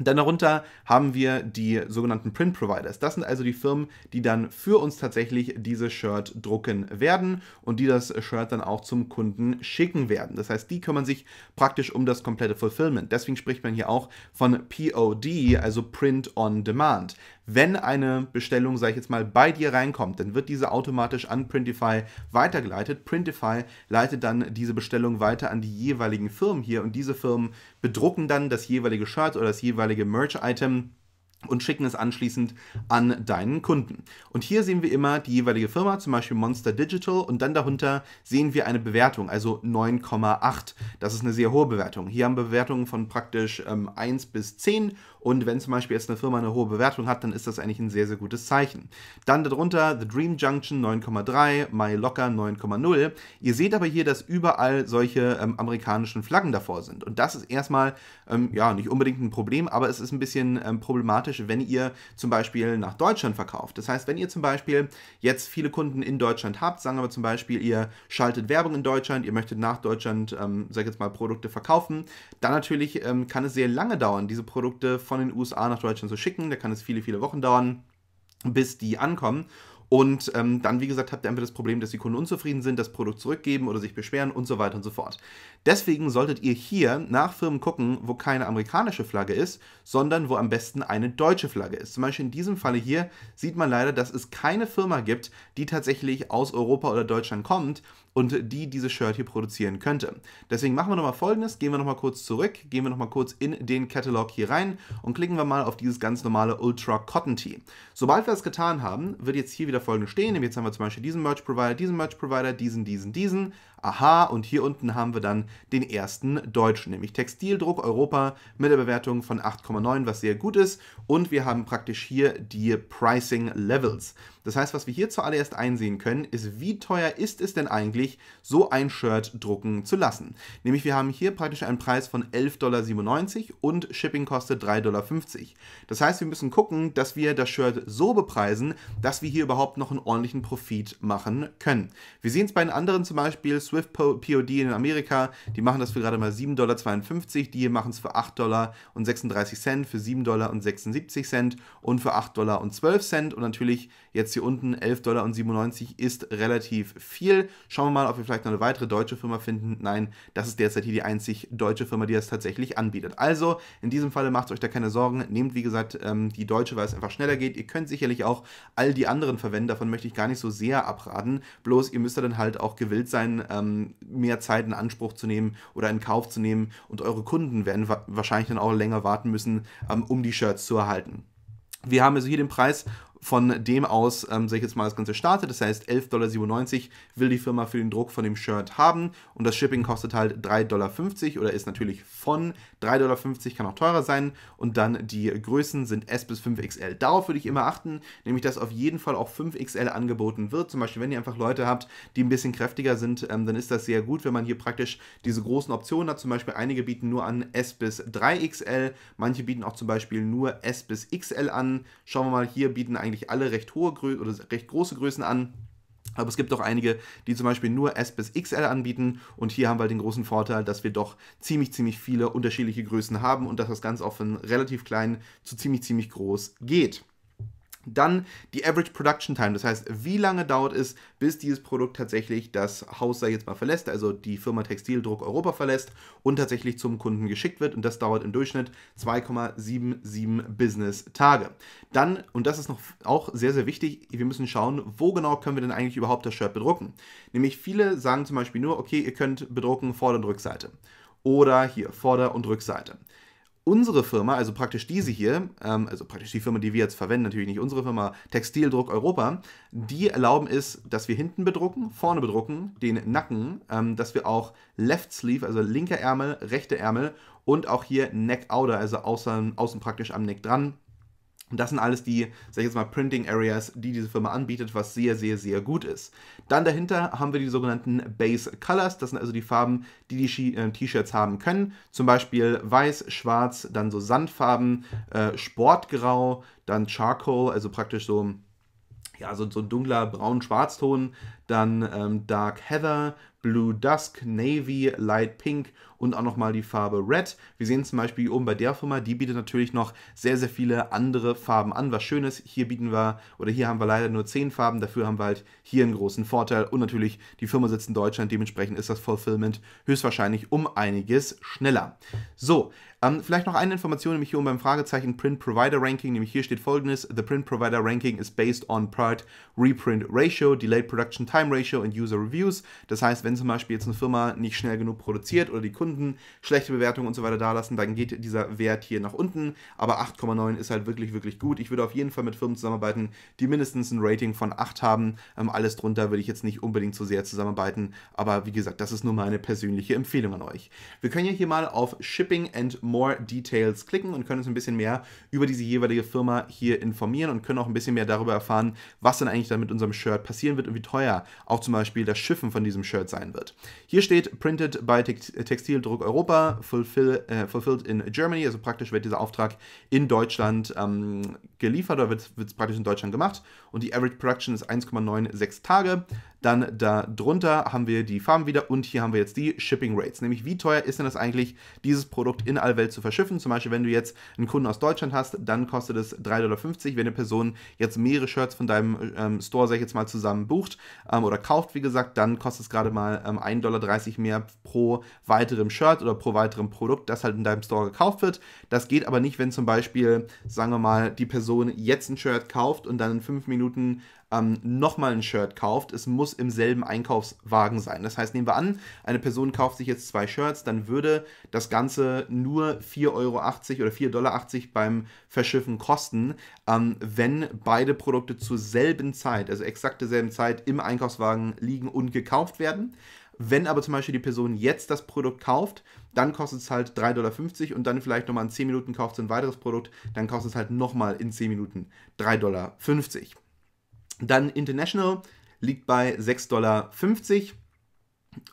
Dann darunter haben wir die sogenannten Print Providers. Das sind also die Firmen, die dann für uns tatsächlich dieses Shirt drucken werden und die das Shirt dann auch zum Kunden schicken werden. Das heißt, die kümmern sich praktisch um das komplette Fulfillment. Deswegen spricht man hier auch von POD, also Print on Demand wenn eine Bestellung, sage ich jetzt mal, bei dir reinkommt, dann wird diese automatisch an Printify weitergeleitet. Printify leitet dann diese Bestellung weiter an die jeweiligen Firmen hier und diese Firmen bedrucken dann das jeweilige Shirt oder das jeweilige Merch-Item und schicken es anschließend an deinen Kunden. Und hier sehen wir immer die jeweilige Firma, zum Beispiel Monster Digital, und dann darunter sehen wir eine Bewertung, also 9,8. Das ist eine sehr hohe Bewertung. Hier haben wir Bewertungen von praktisch ähm, 1 bis 10 und wenn zum Beispiel jetzt eine Firma eine hohe Bewertung hat, dann ist das eigentlich ein sehr, sehr gutes Zeichen. Dann darunter The Dream Junction 9,3, My Locker 9,0. Ihr seht aber hier, dass überall solche ähm, amerikanischen Flaggen davor sind. Und das ist erstmal ähm, ja nicht unbedingt ein Problem, aber es ist ein bisschen ähm, problematisch, wenn ihr zum Beispiel nach Deutschland verkauft. Das heißt, wenn ihr zum Beispiel jetzt viele Kunden in Deutschland habt, sagen wir zum Beispiel, ihr schaltet Werbung in Deutschland, ihr möchtet nach Deutschland, ähm, sag jetzt mal, Produkte verkaufen, dann natürlich ähm, kann es sehr lange dauern, diese Produkte von den USA nach Deutschland zu schicken. Da kann es viele, viele Wochen dauern, bis die ankommen. Und ähm, dann, wie gesagt, habt ihr einfach das Problem, dass die Kunden unzufrieden sind, das Produkt zurückgeben oder sich beschweren und so weiter und so fort. Deswegen solltet ihr hier nach Firmen gucken, wo keine amerikanische Flagge ist, sondern wo am besten eine deutsche Flagge ist. Zum Beispiel in diesem Falle hier sieht man leider, dass es keine Firma gibt, die tatsächlich aus Europa oder Deutschland kommt, und die dieses Shirt hier produzieren könnte. Deswegen machen wir nochmal folgendes, gehen wir nochmal kurz zurück, gehen wir nochmal kurz in den Katalog hier rein und klicken wir mal auf dieses ganz normale Ultra Cotton Tee. Sobald wir das getan haben, wird jetzt hier wieder folgendes stehen, jetzt haben wir zum Beispiel diesen Merch Provider, diesen Merch Provider, diesen, diesen, diesen, Aha, und hier unten haben wir dann den ersten deutschen, nämlich Textildruck Europa mit der Bewertung von 8,9, was sehr gut ist. Und wir haben praktisch hier die Pricing Levels. Das heißt, was wir hier zuallererst einsehen können, ist, wie teuer ist es denn eigentlich, so ein Shirt drucken zu lassen. Nämlich wir haben hier praktisch einen Preis von 11,97 Dollar und Shipping kostet 3,50 Dollar. Das heißt, wir müssen gucken, dass wir das Shirt so bepreisen, dass wir hier überhaupt noch einen ordentlichen Profit machen können. Wir sehen es bei den anderen zum Beispiel, Swift POD in Amerika, die machen das für gerade mal 7,52 Dollar, die hier machen es für 8,36 Dollar, für 7,76 Dollar und für 8,12 Dollar. Und natürlich jetzt hier unten 11,97 Dollar ist relativ viel. Schauen wir mal, ob wir vielleicht noch eine weitere deutsche Firma finden. Nein, das ist derzeit hier die einzig deutsche Firma, die das tatsächlich anbietet. Also in diesem Falle macht euch da keine Sorgen. Nehmt wie gesagt ähm, die deutsche, weil es einfach schneller geht. Ihr könnt sicherlich auch all die anderen verwenden. Davon möchte ich gar nicht so sehr abraten. Bloß ihr müsst dann halt auch gewillt sein, ähm, mehr Zeit in Anspruch zu nehmen oder in Kauf zu nehmen. Und eure Kunden werden wa wahrscheinlich dann auch länger warten müssen, ähm, um die Shirts zu erhalten. Wir haben also hier den Preis von dem aus, ähm, sag ich jetzt mal, das Ganze startet. Das heißt, 11,97 Dollar will die Firma für den Druck von dem Shirt haben und das Shipping kostet halt 3,50 Dollar oder ist natürlich von 3,50 Dollar, kann auch teurer sein. Und dann die Größen sind S bis 5XL. Darauf würde ich immer achten, nämlich dass auf jeden Fall auch 5XL angeboten wird. Zum Beispiel, wenn ihr einfach Leute habt, die ein bisschen kräftiger sind, ähm, dann ist das sehr gut, wenn man hier praktisch diese großen Optionen hat. Zum Beispiel, einige bieten nur an S bis 3XL, manche bieten auch zum Beispiel nur S bis XL an. Schauen wir mal, hier bieten eigentlich eigentlich alle recht hohe Grö oder recht große Größen an. Aber es gibt auch einige, die zum Beispiel nur S bis XL anbieten. Und hier haben wir halt den großen Vorteil, dass wir doch ziemlich, ziemlich viele unterschiedliche Größen haben und dass das Ganze auch von relativ klein zu ziemlich, ziemlich groß geht. Dann die Average Production Time, das heißt, wie lange dauert es, bis dieses Produkt tatsächlich das Haus, sag jetzt mal, verlässt, also die Firma Textildruck Europa verlässt und tatsächlich zum Kunden geschickt wird. Und das dauert im Durchschnitt 2,77 Business-Tage. Dann, und das ist noch auch sehr, sehr wichtig, wir müssen schauen, wo genau können wir denn eigentlich überhaupt das Shirt bedrucken. Nämlich viele sagen zum Beispiel nur, okay, ihr könnt bedrucken Vorder- und Rückseite. Oder hier Vorder- und Rückseite unsere Firma, also praktisch diese hier, ähm, also praktisch die Firma, die wir jetzt verwenden, natürlich nicht unsere Firma, Textildruck Europa, die erlauben es, dass wir hinten bedrucken, vorne bedrucken, den Nacken, ähm, dass wir auch Left Sleeve, also linker Ärmel, rechte Ärmel und auch hier Neck Outer, also außen, außen praktisch am Neck dran, und das sind alles die, sag ich jetzt mal, Printing Areas, die diese Firma anbietet, was sehr, sehr, sehr gut ist. Dann dahinter haben wir die sogenannten Base Colors. Das sind also die Farben, die die äh, T-Shirts haben können. Zum Beispiel weiß, schwarz, dann so Sandfarben, äh, Sportgrau, dann Charcoal, also praktisch so ja, so, so ein dunkler braun-schwarzton, dann ähm, Dark Heather, Blue Dusk, Navy, Light Pink und auch nochmal die Farbe Red. Wir sehen zum Beispiel hier oben bei der Firma, die bietet natürlich noch sehr, sehr viele andere Farben an, was schön ist. Hier bieten wir, oder hier haben wir leider nur 10 Farben, dafür haben wir halt hier einen großen Vorteil und natürlich die Firma sitzt in Deutschland, dementsprechend ist das Fulfillment höchstwahrscheinlich um einiges schneller. So, ähm, vielleicht noch eine Information, nämlich hier oben beim Fragezeichen Print Provider Ranking, nämlich hier steht folgendes: The Print Provider Ranking is based on part Reprint Ratio, Delayed Production Time Ratio und User Reviews. Das heißt, wenn zum Beispiel jetzt eine Firma nicht schnell genug produziert oder die Kunden schlechte Bewertungen und so weiter dalassen, dann geht dieser Wert hier nach unten. Aber 8,9 ist halt wirklich, wirklich gut. Ich würde auf jeden Fall mit Firmen zusammenarbeiten, die mindestens ein Rating von 8 haben. Ähm, alles drunter würde ich jetzt nicht unbedingt so sehr zusammenarbeiten. Aber wie gesagt, das ist nur meine persönliche Empfehlung an euch. Wir können ja hier mal auf Shipping and More Details klicken und können uns ein bisschen mehr über diese jeweilige Firma hier informieren und können auch ein bisschen mehr darüber erfahren, was denn eigentlich dann mit unserem Shirt passieren wird und wie teuer auch zum Beispiel das Schiffen von diesem Shirt sein wird. Hier steht Printed by Textildruck Europa, fulfill, äh, Fulfilled in Germany, also praktisch wird dieser Auftrag in Deutschland ähm, geliefert oder wird es praktisch in Deutschland gemacht und die Average Production ist 1,96 Tage. Dann da drunter haben wir die Farben wieder und hier haben wir jetzt die Shipping Rates. Nämlich wie teuer ist denn das eigentlich, dieses Produkt in Welt zu verschiffen? Zum Beispiel, wenn du jetzt einen Kunden aus Deutschland hast, dann kostet es 3,50 Dollar. Wenn eine Person jetzt mehrere Shirts von deinem ähm, Store, sag ich jetzt mal, zusammen bucht ähm, oder kauft, wie gesagt, dann kostet es gerade mal ähm, 1,30 Dollar mehr pro weiterem Shirt oder pro weiterem Produkt, das halt in deinem Store gekauft wird. Das geht aber nicht, wenn zum Beispiel, sagen wir mal, die Person jetzt ein Shirt kauft und dann in fünf Minuten ähm, nochmal ein Shirt kauft, es muss im selben Einkaufswagen sein. Das heißt, nehmen wir an, eine Person kauft sich jetzt zwei Shirts, dann würde das Ganze nur 4,80 Euro oder 4,80 Dollar beim Verschiffen kosten, ähm, wenn beide Produkte zur selben Zeit, also exakt derselben Zeit, im Einkaufswagen liegen und gekauft werden. Wenn aber zum Beispiel die Person jetzt das Produkt kauft, dann kostet es halt 3,50 Dollar und dann vielleicht nochmal in 10 Minuten kauft sie ein weiteres Produkt, dann kostet es halt nochmal in 10 Minuten 3,50 Dollar. Dann International liegt bei 6,50 Dollar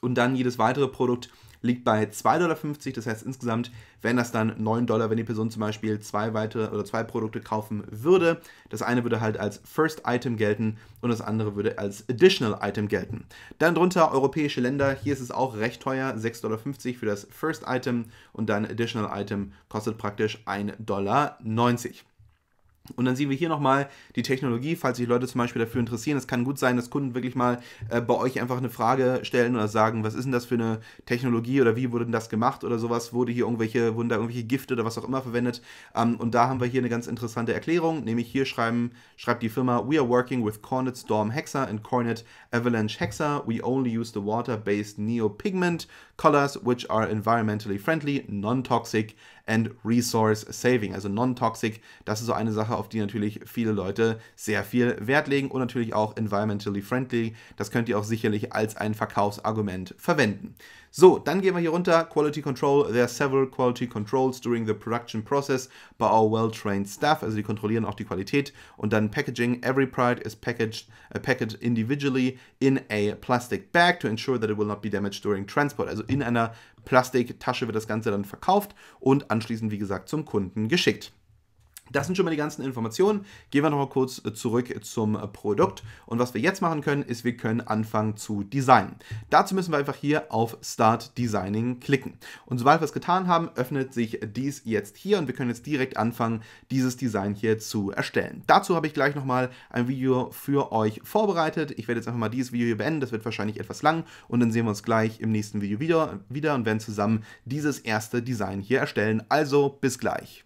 und dann jedes weitere Produkt liegt bei 2,50 Dollar. Das heißt, insgesamt wären das dann 9 Dollar, wenn die Person zum Beispiel zwei weitere oder zwei Produkte kaufen würde. Das eine würde halt als First Item gelten und das andere würde als Additional Item gelten. Dann drunter europäische Länder. Hier ist es auch recht teuer. 6,50 Dollar für das First Item und dann Additional Item kostet praktisch 1,90 Dollar. Und dann sehen wir hier nochmal die Technologie, falls sich Leute zum Beispiel dafür interessieren. Es kann gut sein, dass Kunden wirklich mal äh, bei euch einfach eine Frage stellen oder sagen, was ist denn das für eine Technologie oder wie wurde denn das gemacht oder sowas? Wurde hier irgendwelche, wurden da irgendwelche Gifte oder was auch immer verwendet? Ähm, und da haben wir hier eine ganz interessante Erklärung, nämlich hier schreiben, schreibt die Firma, We are working with Cornet Storm Hexa and Cornet Avalanche Hexa. We only use the water-based neopigment colors which are environmentally friendly, non-toxic and Resource Saving, also Non-Toxic. Das ist so eine Sache, auf die natürlich viele Leute sehr viel Wert legen und natürlich auch environmentally friendly. Das könnt ihr auch sicherlich als ein Verkaufsargument verwenden. So, dann gehen wir hier runter. Quality Control. There are several quality controls during the production process by our well-trained staff. Also die kontrollieren auch die Qualität. Und dann Packaging. Every product is packaged, uh, packaged individually in a plastic bag to ensure that it will not be damaged during transport. Also in einer Plastiktasche wird das Ganze dann verkauft und anschließend, wie gesagt, zum Kunden geschickt. Das sind schon mal die ganzen Informationen. Gehen wir nochmal kurz zurück zum Produkt. Und was wir jetzt machen können, ist, wir können anfangen zu designen. Dazu müssen wir einfach hier auf Start Designing klicken. Und sobald wir es getan haben, öffnet sich dies jetzt hier und wir können jetzt direkt anfangen, dieses Design hier zu erstellen. Dazu habe ich gleich nochmal ein Video für euch vorbereitet. Ich werde jetzt einfach mal dieses Video hier beenden. Das wird wahrscheinlich etwas lang und dann sehen wir uns gleich im nächsten Video wieder, wieder und werden zusammen dieses erste Design hier erstellen. Also bis gleich.